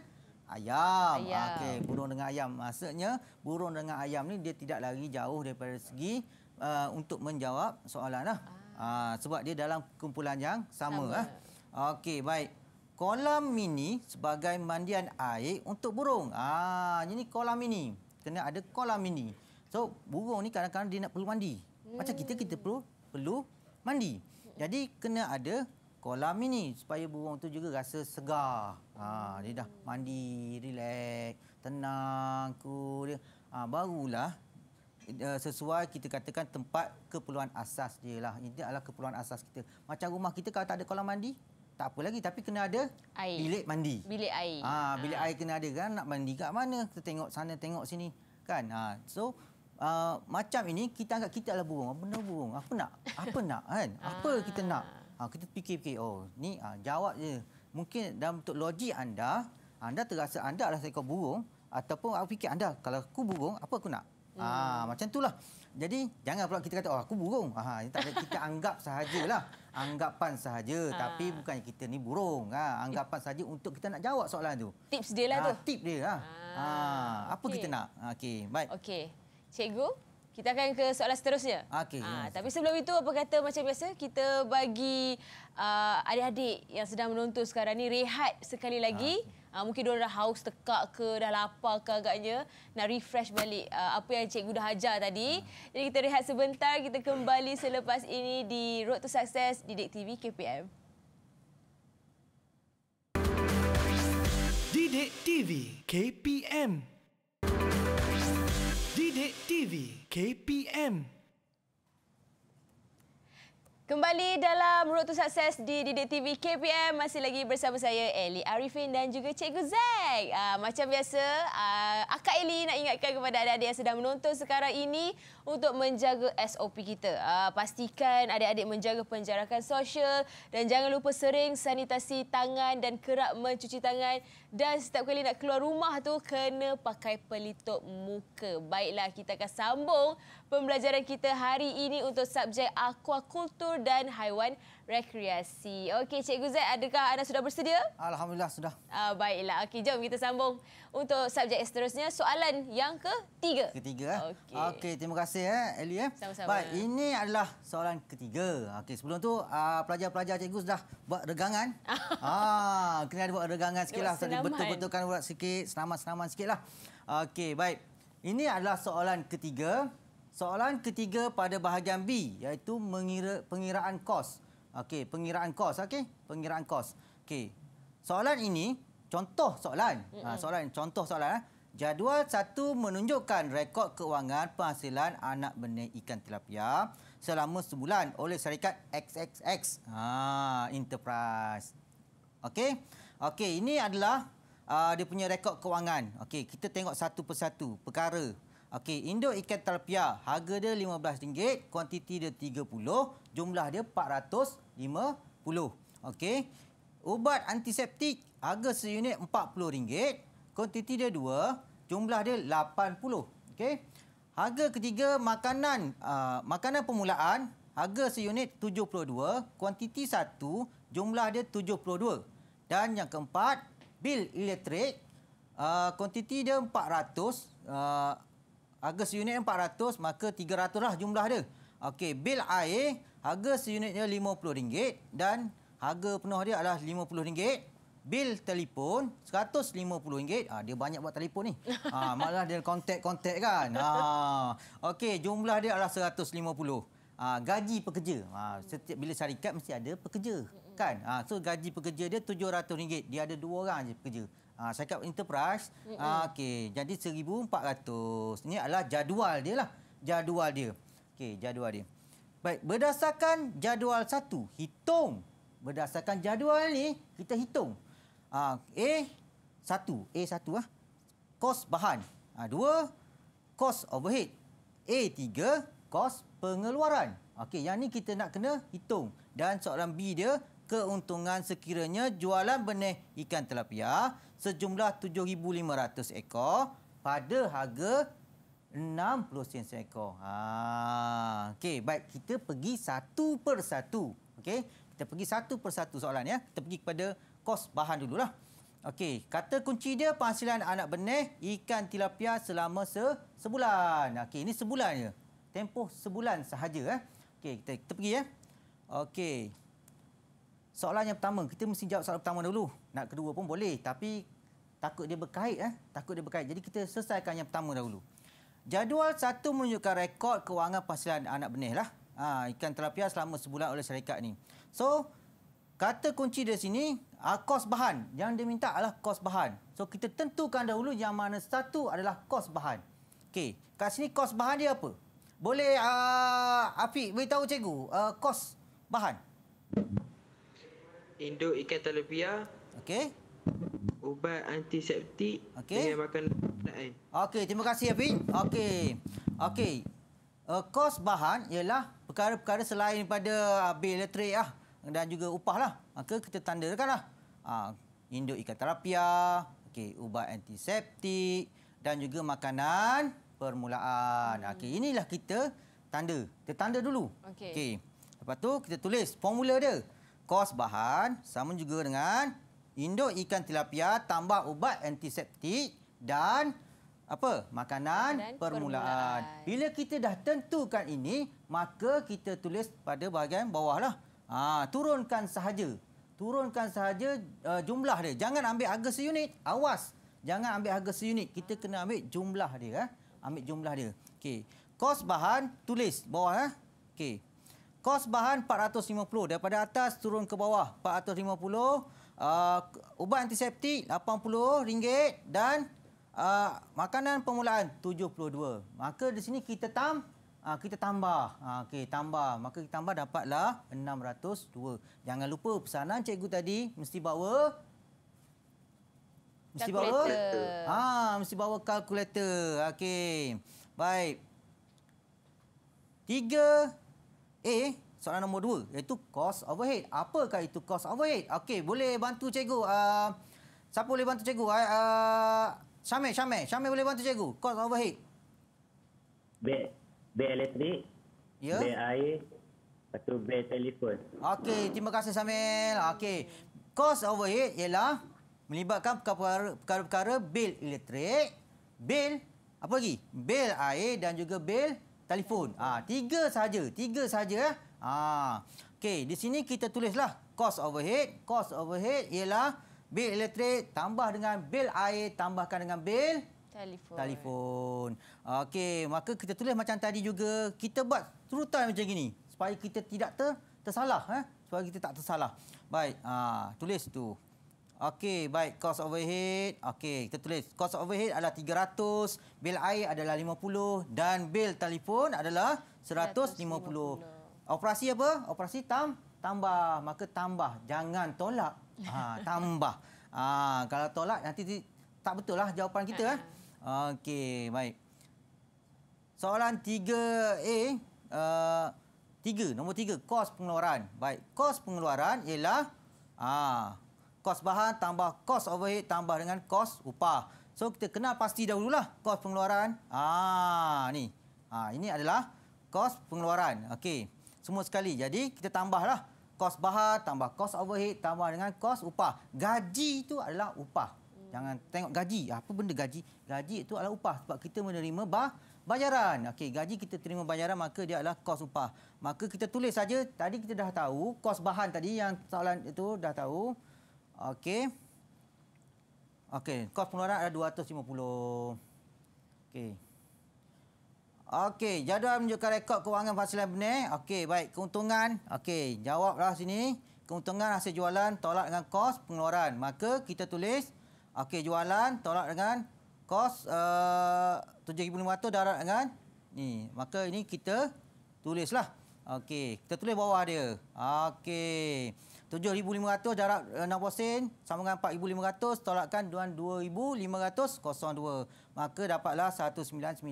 ayam. ayam. Okey, burung dengan ayam. Maksudnya burung dengan ayam ni dia tidak lari jauh daripada segi uh, untuk menjawab soalanlah. Ah. Uh, sebab dia dalam kumpulan yang sama ah. Okey, baik. Kolam mini sebagai mandian air untuk burung. Ah, ini kolam mini. Kena ada kolam mini. So, burung ni kadang-kadang dia nak perlu mandi. Macam kita kita hmm. perlu perlu mandi. Jadi kena ada kolam ini supaya burung tu juga rasa segar. Ha, dia dah mandi, relax, tenang, cool. Ha, barulah eh, sesuai kita katakan tempat keperluan asas dia lah. Ini adalah keperluan asas kita. Macam rumah kita kalau tak ada kolam mandi, tak apa lagi tapi kena ada air. bilik mandi. Bilik air. Ha, ha. bilik ha. air kena ada kan nak mandi kat mana? Kita tengok sana tengok sini kan. Ha, so uh, macam ini kita anggap kita adalah burung. Apa burung? Apa nak? Apa nak kan? Apa ah. kita nak? ha, kita fikir-fikir oh ni ha, jawab je mungkin dalam bentuk logik anda anda terasa anda adalah seekor burung ataupun aku fikir anda kalau aku burung apa aku nak ha, hmm. ha, macam itulah jadi jangan pula kita kata oh aku burung ha, tak ada kita anggap sahajalah anggapan sahaja ha. tapi bukan kita ni burung ha, anggapan sahaja untuk kita nak jawab soalan tu tips dia lah ha, tu Tips dia lah ha. ha. ha, apa okay. kita nak ha, okey baik okey cikgu kita akan ke soalan seterusnya. Okey. Ha, tapi sebelum itu apa kata macam biasa kita bagi uh, adik-adik yang sedang menonton sekarang ni rehat sekali lagi. Ha. Ha, mungkin dia dah haus tekak ke dah lapar ke agaknya nak refresh balik uh, apa yang cikgu dah hajar tadi. Ha. Jadi kita rehat sebentar kita kembali selepas ini di Road to Success di Didik TV KPM. Didik TV KPM. Didik TV KPM. Kembali dalam Road to Success di Didik TV KPM masih lagi bersama saya Eli Arifin dan juga Cikgu Zack. Ah, macam biasa, ah, akak Eli nak ingatkan kepada adik-adik yang sedang menonton sekarang ini untuk menjaga SOP kita. Uh, pastikan adik-adik menjaga penjarakan sosial dan jangan lupa sering sanitasi tangan dan kerap mencuci tangan dan setiap kali nak keluar rumah tu kena pakai pelitup muka. Baiklah kita akan sambung pembelajaran kita hari ini untuk subjek aquaculture dan haiwan rekreasi. Okey, Cikgu Zaid, adakah anda sudah bersedia? Alhamdulillah, sudah. Uh, baiklah. Okey, jom kita sambung untuk subjek seterusnya. Soalan yang ketiga. Ketiga. Eh? Okey, okay, terima kasih, eh, Ellie. Eh? Sama-sama. Baik, ini adalah soalan ketiga. Okey, sebelum tu ah, pelajar-pelajar Cikgu sudah buat regangan. ah, kena ada buat regangan sikitlah. Tadi betul-betulkan buat sikit, senaman-senaman sikitlah. Okey, baik. Ini adalah soalan ketiga. Soalan ketiga pada bahagian B iaitu mengira, pengiraan kos. Hmm. Okey, pengiraan kos okey, pengiraan kos. Okey. Soalan ini contoh soalan. Mm -hmm. soalan contoh soalan eh. Jadual satu menunjukkan rekod keuangan penghasilan anak benih ikan tilapia selama sebulan oleh syarikat XXX. Ha, Enterprise. Okey. Okey, ini adalah uh, dia punya rekod keuangan. Okey, kita tengok satu persatu perkara Okey, induk ikan talpia harga dia RM15, kuantiti dia 30, jumlah dia 450. Okey. Ubat antiseptik harga seunit RM40, kuantiti dia 2, jumlah dia 80. Okey. Harga ketiga makanan uh, makanan permulaan harga seunit 72, kuantiti 1, jumlah dia 72. Dan yang keempat, bil elektrik uh, kuantiti dia 400 uh, harga seunit 400 maka 300 lah jumlah dia. Okey, bil air harga seunitnya RM50 dan harga penuh dia adalah RM50. Bil telefon RM150. Ah dia banyak buat telefon ni. Ah malah dia kontak-kontak kan. Ah okey, jumlah dia adalah RM150. Ah gaji pekerja. Ah setiap bila syarikat mesti ada pekerja kan. Ah so gaji pekerja dia RM700. Dia ada dua orang je pekerja. Ha, saya kat Enterprise. Mm -mm. Okey, jadi 1400. Ini adalah jadual dia lah. Jadual dia. Okey, jadual dia. Baik, berdasarkan jadual satu, hitung. Berdasarkan jadual ni, kita hitung. Ha, A, satu. A, satu lah. Kos bahan. Ha, dua, kos overhead. A, tiga, kos pengeluaran. Okey, yang ni kita nak kena hitung. Dan soalan B dia, keuntungan sekiranya jualan benih ikan telapia sejumlah 7500 ekor pada harga 60 sen seekor. Ha okey baik kita pergi satu per satu. Okey, kita pergi satu per satu soalan ya. Kita pergi kepada kos bahan dululah. Okey, kata kunci dia penghasilan anak benih ikan tilapia selama se sebulan. Okey, ini sebulan je. Tempoh sebulan sahaja eh. Okey, kita, kita pergi ya. Okey. Soalan yang pertama, kita mesti jawab soalan pertama dulu. Nak kedua pun boleh, tapi takut dia berkait. Eh? Takut dia berkait. Jadi kita selesaikan yang pertama dahulu. Jadual satu menunjukkan rekod kewangan pasalan anak benih lah. Ha, ikan terapia selama sebulan oleh syarikat ni. So, kata kunci dari sini, ah, kos bahan. Yang dia minta adalah kos bahan. So, kita tentukan dahulu yang mana satu adalah kos bahan. Okey, kat sini kos bahan dia apa? Boleh uh, Afiq beritahu cikgu, uh, kos bahan induk ikan talapia. Okey. Ubat antiseptik okay. dengan makan lain. Okey, terima kasih Abi. Okey. Okey. Uh, kos bahan ialah perkara-perkara selain pada ah, bil elektrik ah dan juga upah lah. Maka kita tandakanlah. Ah uh, induk ikan talapia, okey, ubat antiseptik dan juga makanan permulaan. Hmm. Okey, inilah kita tanda. Kita tanda dulu. Okey. Okay. Lepas tu kita tulis formula dia kos bahan sama juga dengan induk ikan tilapia tambah ubat antiseptik dan apa makanan dan permulaan. permulaan. Bila kita dah tentukan ini, maka kita tulis pada bahagian bawahlah. Ha, turunkan sahaja. Turunkan sahaja uh, jumlah dia. Jangan ambil harga seunit. Awas. Jangan ambil harga seunit. Kita kena ambil jumlah dia. Eh. Ambil jumlah dia. Okay, Kos bahan tulis bawah. Eh. Okey kos bahan 450 daripada atas turun ke bawah 450 uh, ah, ubat antiseptik 80 ringgit dan uh, makanan permulaan 72 maka di sini kita tam uh, kita tambah uh, okey tambah maka kita tambah dapatlah 602 jangan lupa pesanan cikgu tadi mesti bawa mesti bawa ah ha, mesti bawa kalkulator okey baik 3 A, eh, eh, soalan nombor dua, iaitu cost overhead. Apakah itu cost overhead? Okey, boleh bantu cikgu. Uh, siapa boleh bantu cikgu? Uh, ah, ah, Syamir, Syamir. Syamir boleh bantu cikgu. Cost overhead. B, b elektrik, yeah. bil air, atau b telefon. Okey, terima kasih Syamir. Okey, cost overhead ialah melibatkan perkara-perkara bil elektrik, bil apa lagi? Bil air dan juga bil telefon. Ha, tiga saja, tiga saja ya. Ha. Okey, di sini kita tulislah cost overhead. Cost overhead ialah bil elektrik tambah dengan bil air tambahkan dengan bil telefon. Telefon. Okey, maka kita tulis macam tadi juga. Kita buat turutan macam gini supaya kita tidak ter tersalah eh. Supaya kita tak tersalah. Baik, ha, tulis tu. Okey, baik. Cost overhead. Okey, kita tulis. Cost overhead adalah 300. Bil air adalah 50. Dan bil telefon adalah 150. 150. Operasi apa? Operasi tam tambah. Maka tambah. Jangan tolak. Ha, tambah. Ha, kalau tolak, nanti tak betul lah jawapan kita. Eh. Ha. Okey, baik. Soalan 3A. Uh, 3, nombor 3. Kos pengeluaran. Baik. Kos pengeluaran ialah... Ha, kos bahan tambah kos overhead tambah dengan kos upah. So kita kenal pasti dahululah kos pengeluaran. Ah ni. Ah ini adalah kos pengeluaran. Okey. Semua sekali. Jadi kita tambahlah kos bahan tambah kos overhead tambah dengan kos upah. Gaji itu adalah upah. Jangan tengok gaji. Apa benda gaji? Gaji itu adalah upah sebab kita menerima bah bayaran. Okey, gaji kita terima bayaran maka dia adalah kos upah. Maka kita tulis saja tadi kita dah tahu kos bahan tadi yang soalan itu dah tahu. Okey. Okey, kos pengeluaran ada 250. Okey. Okey, jadual menunjukkan rekod kewangan fasilan benih. Okey, baik. Keuntungan. Okey, jawablah sini. Keuntungan hasil jualan tolak dengan kos pengeluaran. Maka kita tulis. Okey, jualan tolak dengan kos eh, uh, 7500 darat dengan ni. Maka ini kita tulislah. Okey, kita tulis bawah dia. Okey. 7500 jarak Nampak Sen sama dengan 4500 tolakkan 2500.02 maka dapatlah 1998.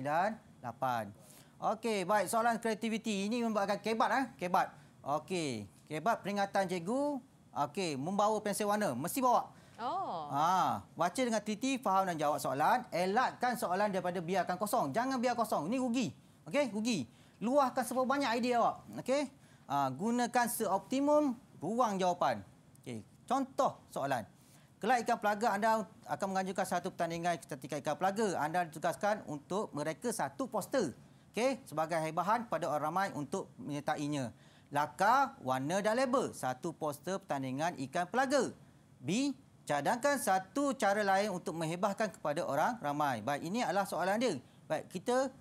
Okey, baik soalan kreativiti ini membuatkan kebat eh, kebat. Okey, kebat peringatan cikgu. Okey, membawa pensel warna mesti bawa. Oh. Ah, ha, baca dengan teliti, faham dan jawab soalan, elakkan soalan daripada biarkan kosong. Jangan biar kosong, ini rugi. Okey, rugi. Luahkan sebanyak idea awak. Okey? Ha, gunakan seoptimum ruang jawapan. Okay. Contoh soalan. Kelab ikan pelaga anda akan menganjurkan satu pertandingan ketika ikan pelaga. Anda ditugaskan untuk mereka satu poster. Okay. Sebagai hebahan kepada orang ramai untuk menyertainya. Laka, warna dan label. Satu poster pertandingan ikan pelaga. B. Cadangkan satu cara lain untuk menghebahkan kepada orang ramai. Baik, ini adalah soalan dia. Baik, kita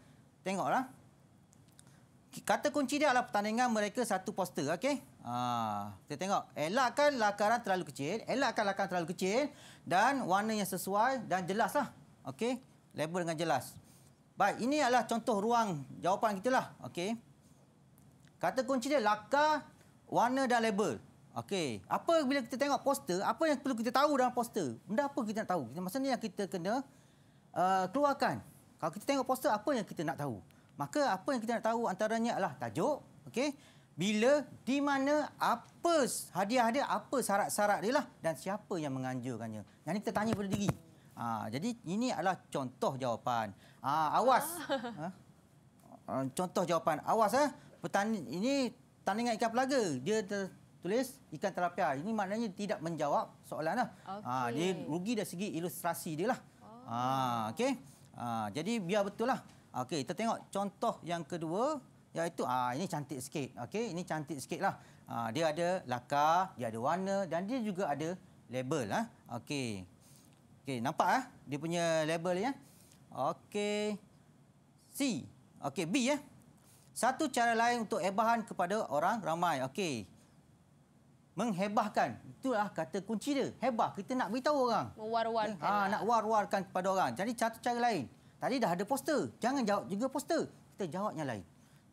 tengoklah. Kata kunci dia adalah pertandingan mereka satu poster. Okey. Ha, kita tengok. Elakkan lakaran terlalu kecil. Elakkan lakaran terlalu kecil. Dan warna yang sesuai dan jelaslah. Okey. Label dengan jelas. Baik. Ini adalah contoh ruang jawapan kita lah. Okey. Kata kunci dia lakar, warna dan label. Okey. Apa bila kita tengok poster, apa yang perlu kita tahu dalam poster? Benda apa kita nak tahu? Masa yang kita kena uh, keluarkan. Kalau kita tengok poster, apa yang kita nak tahu? Maka apa yang kita nak tahu antaranya adalah tajuk. Okey bila, di mana, apa hadiah dia, apa syarat-syarat dia lah dan siapa yang menganjurkannya. Yang ni kita tanya pada diri. Ha, jadi ini adalah contoh jawapan. Ha, awas. Ah. Ha? ha? Contoh jawapan. Awas. Eh? Petani, ini tandingan ikan pelaga. Dia tulis ikan terapia. Ini maknanya tidak menjawab soalan. Lah. Okay. Ha, dia rugi dari segi ilustrasi dia. Lah. Oh. Ha, okay? ha, jadi biar betul. Lah. Okay, kita tengok contoh yang kedua iaitu ya, ah ini cantik sikit okey ini cantik sikitlah ah dia ada lakar dia ada warna dan dia juga ada label ah okey okey nampak ah dia punya label ya okey C okey B ya satu cara lain untuk ebahan kepada orang ramai okey menghebahkan itulah kata kunci dia hebah kita nak beritahu orang war-warkan ha, eh, ah, lah. nak war-warkan kepada orang jadi satu cara lain tadi dah ada poster jangan jawab juga poster kita jawab yang lain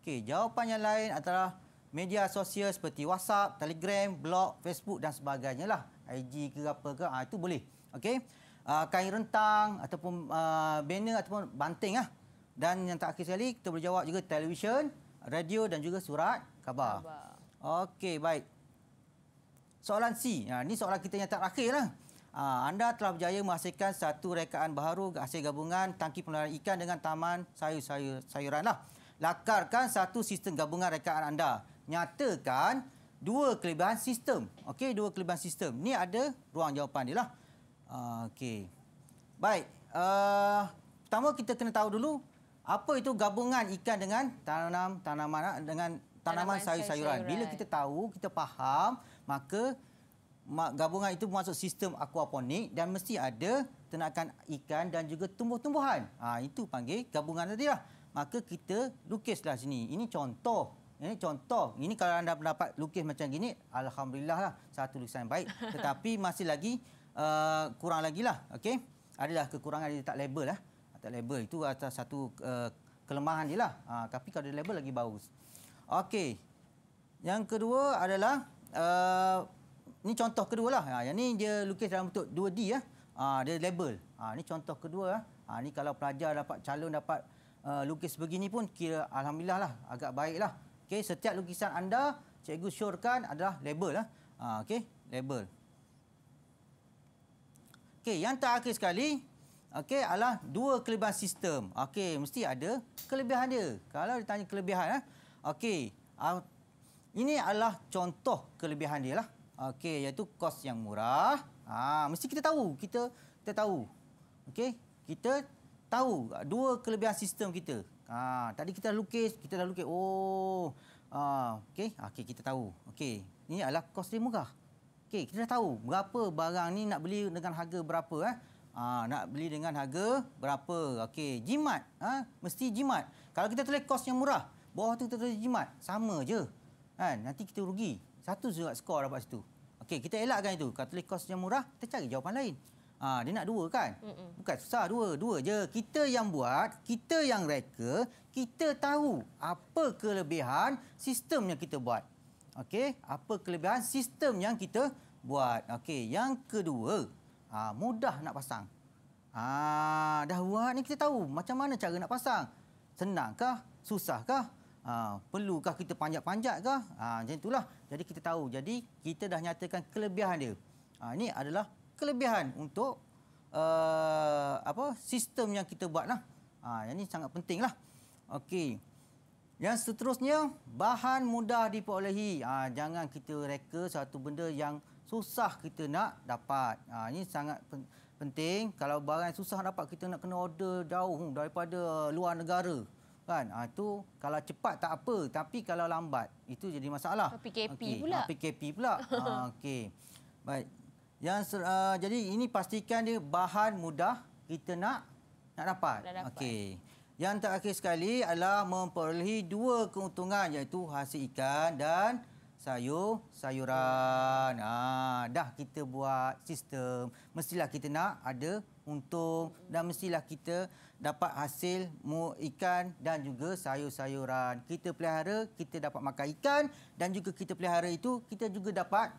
Okey, jawapan yang lain adalah media sosial seperti WhatsApp, Telegram, blog, Facebook dan sebagainya lah. IG ke apa ke, ha, itu boleh. Okey. Uh, kain rentang ataupun uh, banner ataupun banting ah. Dan yang tak akhir sekali, kita boleh jawab juga televisyen, radio dan juga surat khabar. khabar. Okey, baik. Soalan C. Ha, ini soalan kita yang tak akhir lah. Ha, anda telah berjaya menghasilkan satu rekaan baru hasil gabungan tangki penularan ikan dengan taman sayur-sayuran -sayur lah lakarkan satu sistem gabungan rekaan anda. Nyatakan dua kelebihan sistem. Okey, dua kelebihan sistem. Ni ada ruang jawapan dia lah. Ah, okey. Baik. Uh, pertama kita kena tahu dulu apa itu gabungan ikan dengan tanam tanaman ah, dengan tanaman sayur-sayuran. Bila kita tahu, kita faham, maka gabungan itu masuk sistem aquaponik dan mesti ada tenakan ikan dan juga tumbuh-tumbuhan. Ha, itu panggil gabungan tadi lah maka kita lukislah sini. Ini contoh. Ini eh, contoh. Ini kalau anda dapat lukis macam gini, alhamdulillah lah satu lukisan yang baik. Tetapi masih lagi uh, kurang lagi lah. Okey. Adalah kekurangan dia tak label lah. Tak label itu atas satu uh, kelemahan dia lah. Uh, tapi kalau dia label lagi bagus. Okey. Yang kedua adalah uh, ini contoh kedua lah. Ha, yang ni dia lukis dalam bentuk 2D ya. Ha, dia label. Ha, ini contoh kedua. Ha, ini kalau pelajar dapat calon dapat uh, lukis begini pun kira alhamdulillah lah agak baiklah. Okay, setiap lukisan anda cikgu syorkan adalah label lah. Ha uh, okey, label. Okay, yang terakhir sekali okay, adalah dua kelebihan sistem. Okay, mesti ada kelebihan dia. Kalau ditanya kelebihan eh. Okey, uh, ah, ini adalah contoh kelebihan dia lah. Okay, yaitu kos yang murah. Ha, mesti kita tahu, kita kita tahu. okay, kita tahu dua kelebihan sistem kita. Ha, tadi kita dah lukis, kita dah lukis. Oh, ha, okey, ha, okey kita tahu. Okay, ini adalah kos lebih murah. Okay, kita dah tahu berapa barang ni nak beli dengan harga berapa eh. Ha, nak beli dengan harga berapa. Okay, jimat. Ha, mesti jimat. Kalau kita tulis kos yang murah, bawah tu kita tulis jimat. Sama je. Kan, nanti kita rugi. Satu juga skor dapat situ. Okay, kita elakkan itu. Kalau tulis kos yang murah, kita cari jawapan lain. Ha, dia nak dua kan? Mm-mm. Bukan susah, dua. Dua je. Kita yang buat, kita yang reka, kita tahu apa kelebihan sistem yang kita buat. Okey, apa kelebihan sistem yang kita buat. Okey, yang kedua, ha, mudah nak pasang. Ha, dah buat ni kita tahu macam mana cara nak pasang. Senangkah? Susahkah? Ha, perlukah kita panjat-panjatkah? Ha, macam itulah. Jadi kita tahu. Jadi kita dah nyatakan kelebihan dia. Ha, ini adalah kelebihan untuk uh, apa sistem yang kita buat lah. Ha, ah, yang ini sangat penting lah. Okey. Yang seterusnya, bahan mudah diperolehi. Ha, jangan kita reka satu benda yang susah kita nak dapat. Ha, ini sangat penting. Kalau barang yang susah dapat, kita nak kena order jauh daripada luar negara. Kan? Ha, itu kalau cepat tak apa. Tapi kalau lambat, itu jadi masalah. PKP okay. pula. PKP pula. Ha, okay. Baik. Yang uh, jadi ini pastikan dia bahan mudah kita nak nak dapat. dapat. Okey. Yang terakhir sekali adalah memperolehi dua keuntungan iaitu hasil ikan dan sayur sayuran. Ha, dah kita buat sistem, mestilah kita nak ada untung dan mestilah kita dapat hasil ikan dan juga sayur-sayuran. Kita pelihara, kita dapat makan ikan dan juga kita pelihara itu kita juga dapat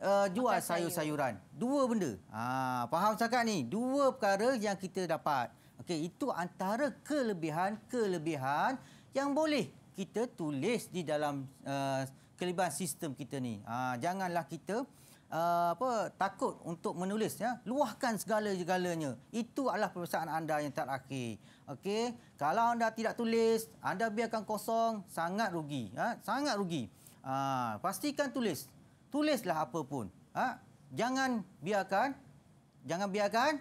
uh, jual sayur-sayuran. Dua benda. Ha, faham cakap ni? Dua perkara yang kita dapat. Okey, itu antara kelebihan-kelebihan yang boleh kita tulis di dalam uh, kelibat sistem kita ni. Ha, janganlah kita Uh, apa takut untuk menulis ya luahkan segala-galanya itu adalah perusahaan anda yang terakhir okey kalau anda tidak tulis anda biarkan kosong sangat rugi ya? sangat rugi uh, pastikan tulis tulislah apa pun. Ha? Jangan biarkan, jangan biarkan,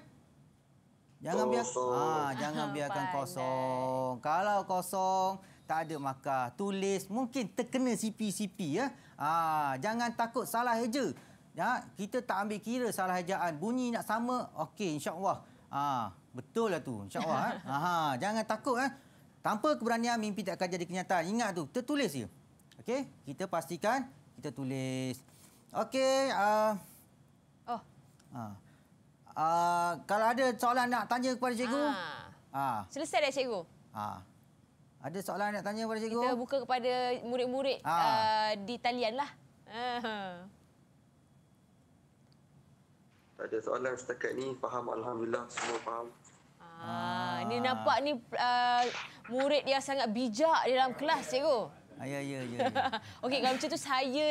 jangan biarkan, ha, jangan biarkan kosong. Kalau kosong, tak ada maka Tulis, mungkin terkena C.P.C.P. cp Ya? Ha, jangan takut salah heja. Ya? Ha? Kita tak ambil kira salah hejaan. Bunyi nak sama, okey, insyaAllah. Ha, betul lah tu, insyaAllah. Ha? Ha, jangan takut. Eh? Tanpa keberanian, mimpi tak akan jadi kenyataan. Ingat tu, tertulis je. Okey, kita pastikan kita tulis. Okey. Uh, oh. Uh, uh, kalau ada soalan nak tanya kepada cikgu. Ha. Uh. Selesai dah cikgu? Ha. Uh. Ada soalan nak tanya kepada cikgu? Kita buka kepada murid-murid uh. uh, di talianlah. Uh. ada soalan setakat ni. Faham. Alhamdulillah. Semua faham. Ah, ah. Ni nampak ni uh, murid dia sangat bijak dalam kelas, cikgu. Ah, ya, ya, ya. ya. Okey, kalau macam tu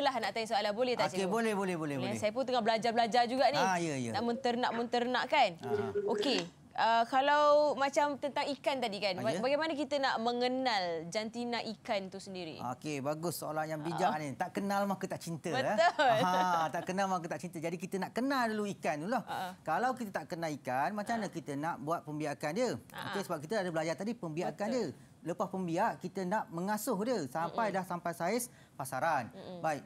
lah nak tanya soalan. Boleh tak, okay, Cikgu? Boleh, boleh, boleh, boleh. Saya pun tengah belajar-belajar juga ni. Ha, ya, ya. Nak menternak-menternak kan? Ha. Ah. Okey. Uh, kalau macam tentang ikan tadi kan, ha, bagaimana kita nak mengenal jantina ikan tu sendiri? Okey, bagus soalan yang bijak ha. ni. Tak kenal maka tak cinta. Eh. Betul. Eh. Ha, tak kenal maka tak cinta. Jadi kita nak kenal dulu ikan dulu. Ha. Kalau kita tak kenal ikan, macam mana kita nak buat pembiakan dia? Ha. Okey, sebab kita ada belajar tadi pembiakan Betul. dia lepas pembiak kita nak mengasuh dia sampai mm -mm. dah sampai saiz pasaran. Mm -mm. Baik.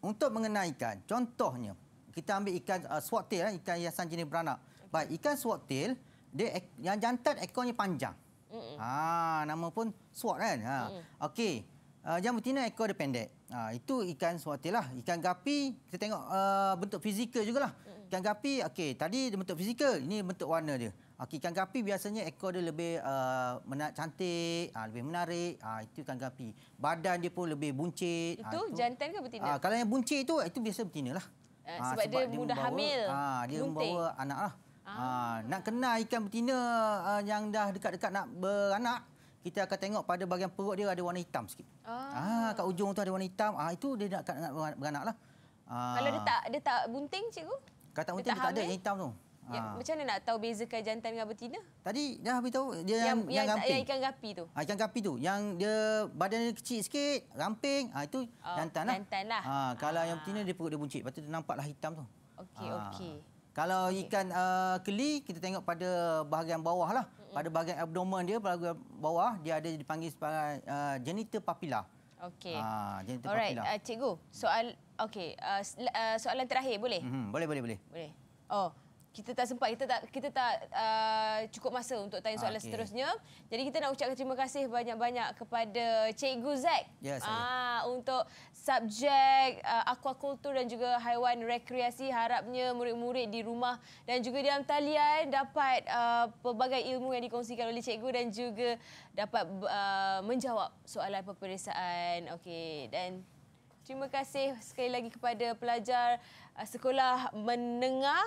Untuk mengenai ikan, contohnya kita ambil ikan uh, swattail eh, ikan hiasan jenis beranak. Okay. Baik, ikan swattail dia yang jantan ekornya panjang. Mm -mm. Ha nama pun swat kan. Ha. Mm -mm. Okey. Uh, yang betina ekor dia pendek. Ha, itu ikan swattail lah. Ikan gapi kita tengok uh, bentuk fizikal juga lah Ikan gapi Okay tadi dia bentuk fizikal, ini bentuk warna dia. Okey, ikan gapi biasanya ekor dia lebih uh, cantik, uh, lebih menarik. Uh, itu ikan gapi. Badan dia pun lebih buncit. Ah, itu, uh, itu jantan ke betina? Uh, kalau yang buncit itu, itu biasa betinalah. Uh, eh, sebab, uh, sebab dia, dia mudah hamil. Uh, dia lunting. membawa anak lah. Uh, uh. Nak kenal ikan betina uh, yang dah dekat-dekat nak beranak, kita akan tengok pada bahagian perut dia ada warna hitam sikit. Ah, uh. uh, kat ujung tu ada warna hitam. Ah, uh, Itu dia nak, nak beranak lah. Uh. Kalau dia tak, dia tak bunting, cikgu? Kata bunting, dia tak, tak ada yang hitam tu. Ya, ha. Macam mana nak tahu bezakan jantan dengan betina? Tadi dah beritahu. Dia yang, yang, yang, ramping. yang ikan gapi tu? Ha, ikan gapi tu. Yang dia badan dia kecil sikit, ramping. Ha, itu oh, jantan lah. Jantan lah. Ha, kalau ha. yang betina, dia perut dia buncit. Lepas tu dia nampaklah hitam tu. Okey, ha. okey. Kalau okay. ikan uh, keli, kita tengok pada bahagian bawah lah. Mm-mm. Pada bahagian abdomen dia, pada bahagian bawah, dia ada dipanggil sebagai uh, genital papilla. Okey. Ha, genital Alright. papilla. Alright, uh, cikgu. Soal, okay. uh, soalan terakhir boleh? Mm-hmm. Boleh, boleh, boleh. Boleh. Oh, kita tak sempat kita tak kita tak uh, cukup masa untuk tanya soalan okay. seterusnya. Jadi kita nak ucapkan terima kasih banyak-banyak kepada Cikgu Zack. Yes, ya, ah untuk subjek uh, aquaculture dan juga haiwan rekreasi harapnya murid-murid di rumah dan juga di dalam talian dapat uh, pelbagai ilmu yang dikongsikan oleh cikgu dan juga dapat uh, menjawab soalan peperiksaan. Okey dan terima kasih sekali lagi kepada pelajar uh, sekolah menengah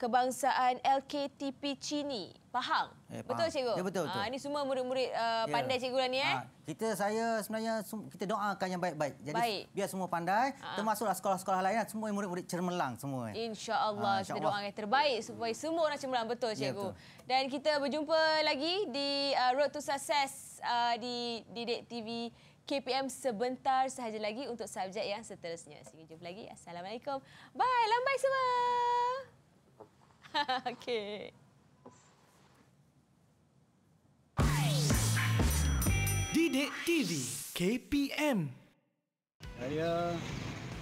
kebangsaan LKTP Cini, Pahang. Eh, betul cikgu? Ya betul. betul. Ha, ini semua murid-murid uh, pandai yeah. cikgu lah ni eh. Ha, kita saya sebenarnya kita doakan yang baik-baik. Jadi baik. biar semua pandai ha. termasuklah sekolah-sekolah lain semua murid-murid cermelang semua eh. Insya-Allah ha, insya kita doakan yang terbaik supaya semua orang cermelang betul ya, cikgu. Yeah, betul. Dan kita berjumpa lagi di uh, Road to Success uh, di Didik TV KPM sebentar sahaja lagi untuk subjek yang seterusnya. Sehingga jumpa lagi. Assalamualaikum. Bye. Lambai semua. okay. Didik TV KPM Saya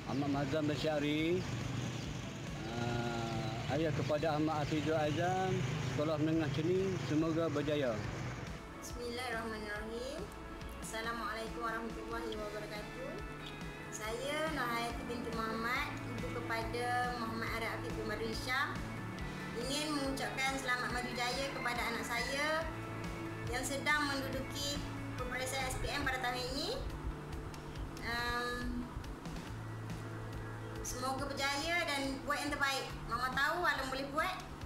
Ahmad Mazam bersyari. uh, ah, Ayah kepada Ahmad Afizul Azam Sekolah Menengah Cini Semoga berjaya Bismillahirrahmanirrahim Assalamualaikum warahmatullahi wabarakatuh Saya Nahayati binti Muhammad Ibu kepada Muhammad Arab Afiq ingin mengucapkan selamat maju jaya kepada anak saya yang sedang menduduki peperiksaan SPM pada tahun ini. Um, semoga berjaya dan buat yang terbaik. Mama tahu Alam boleh buat.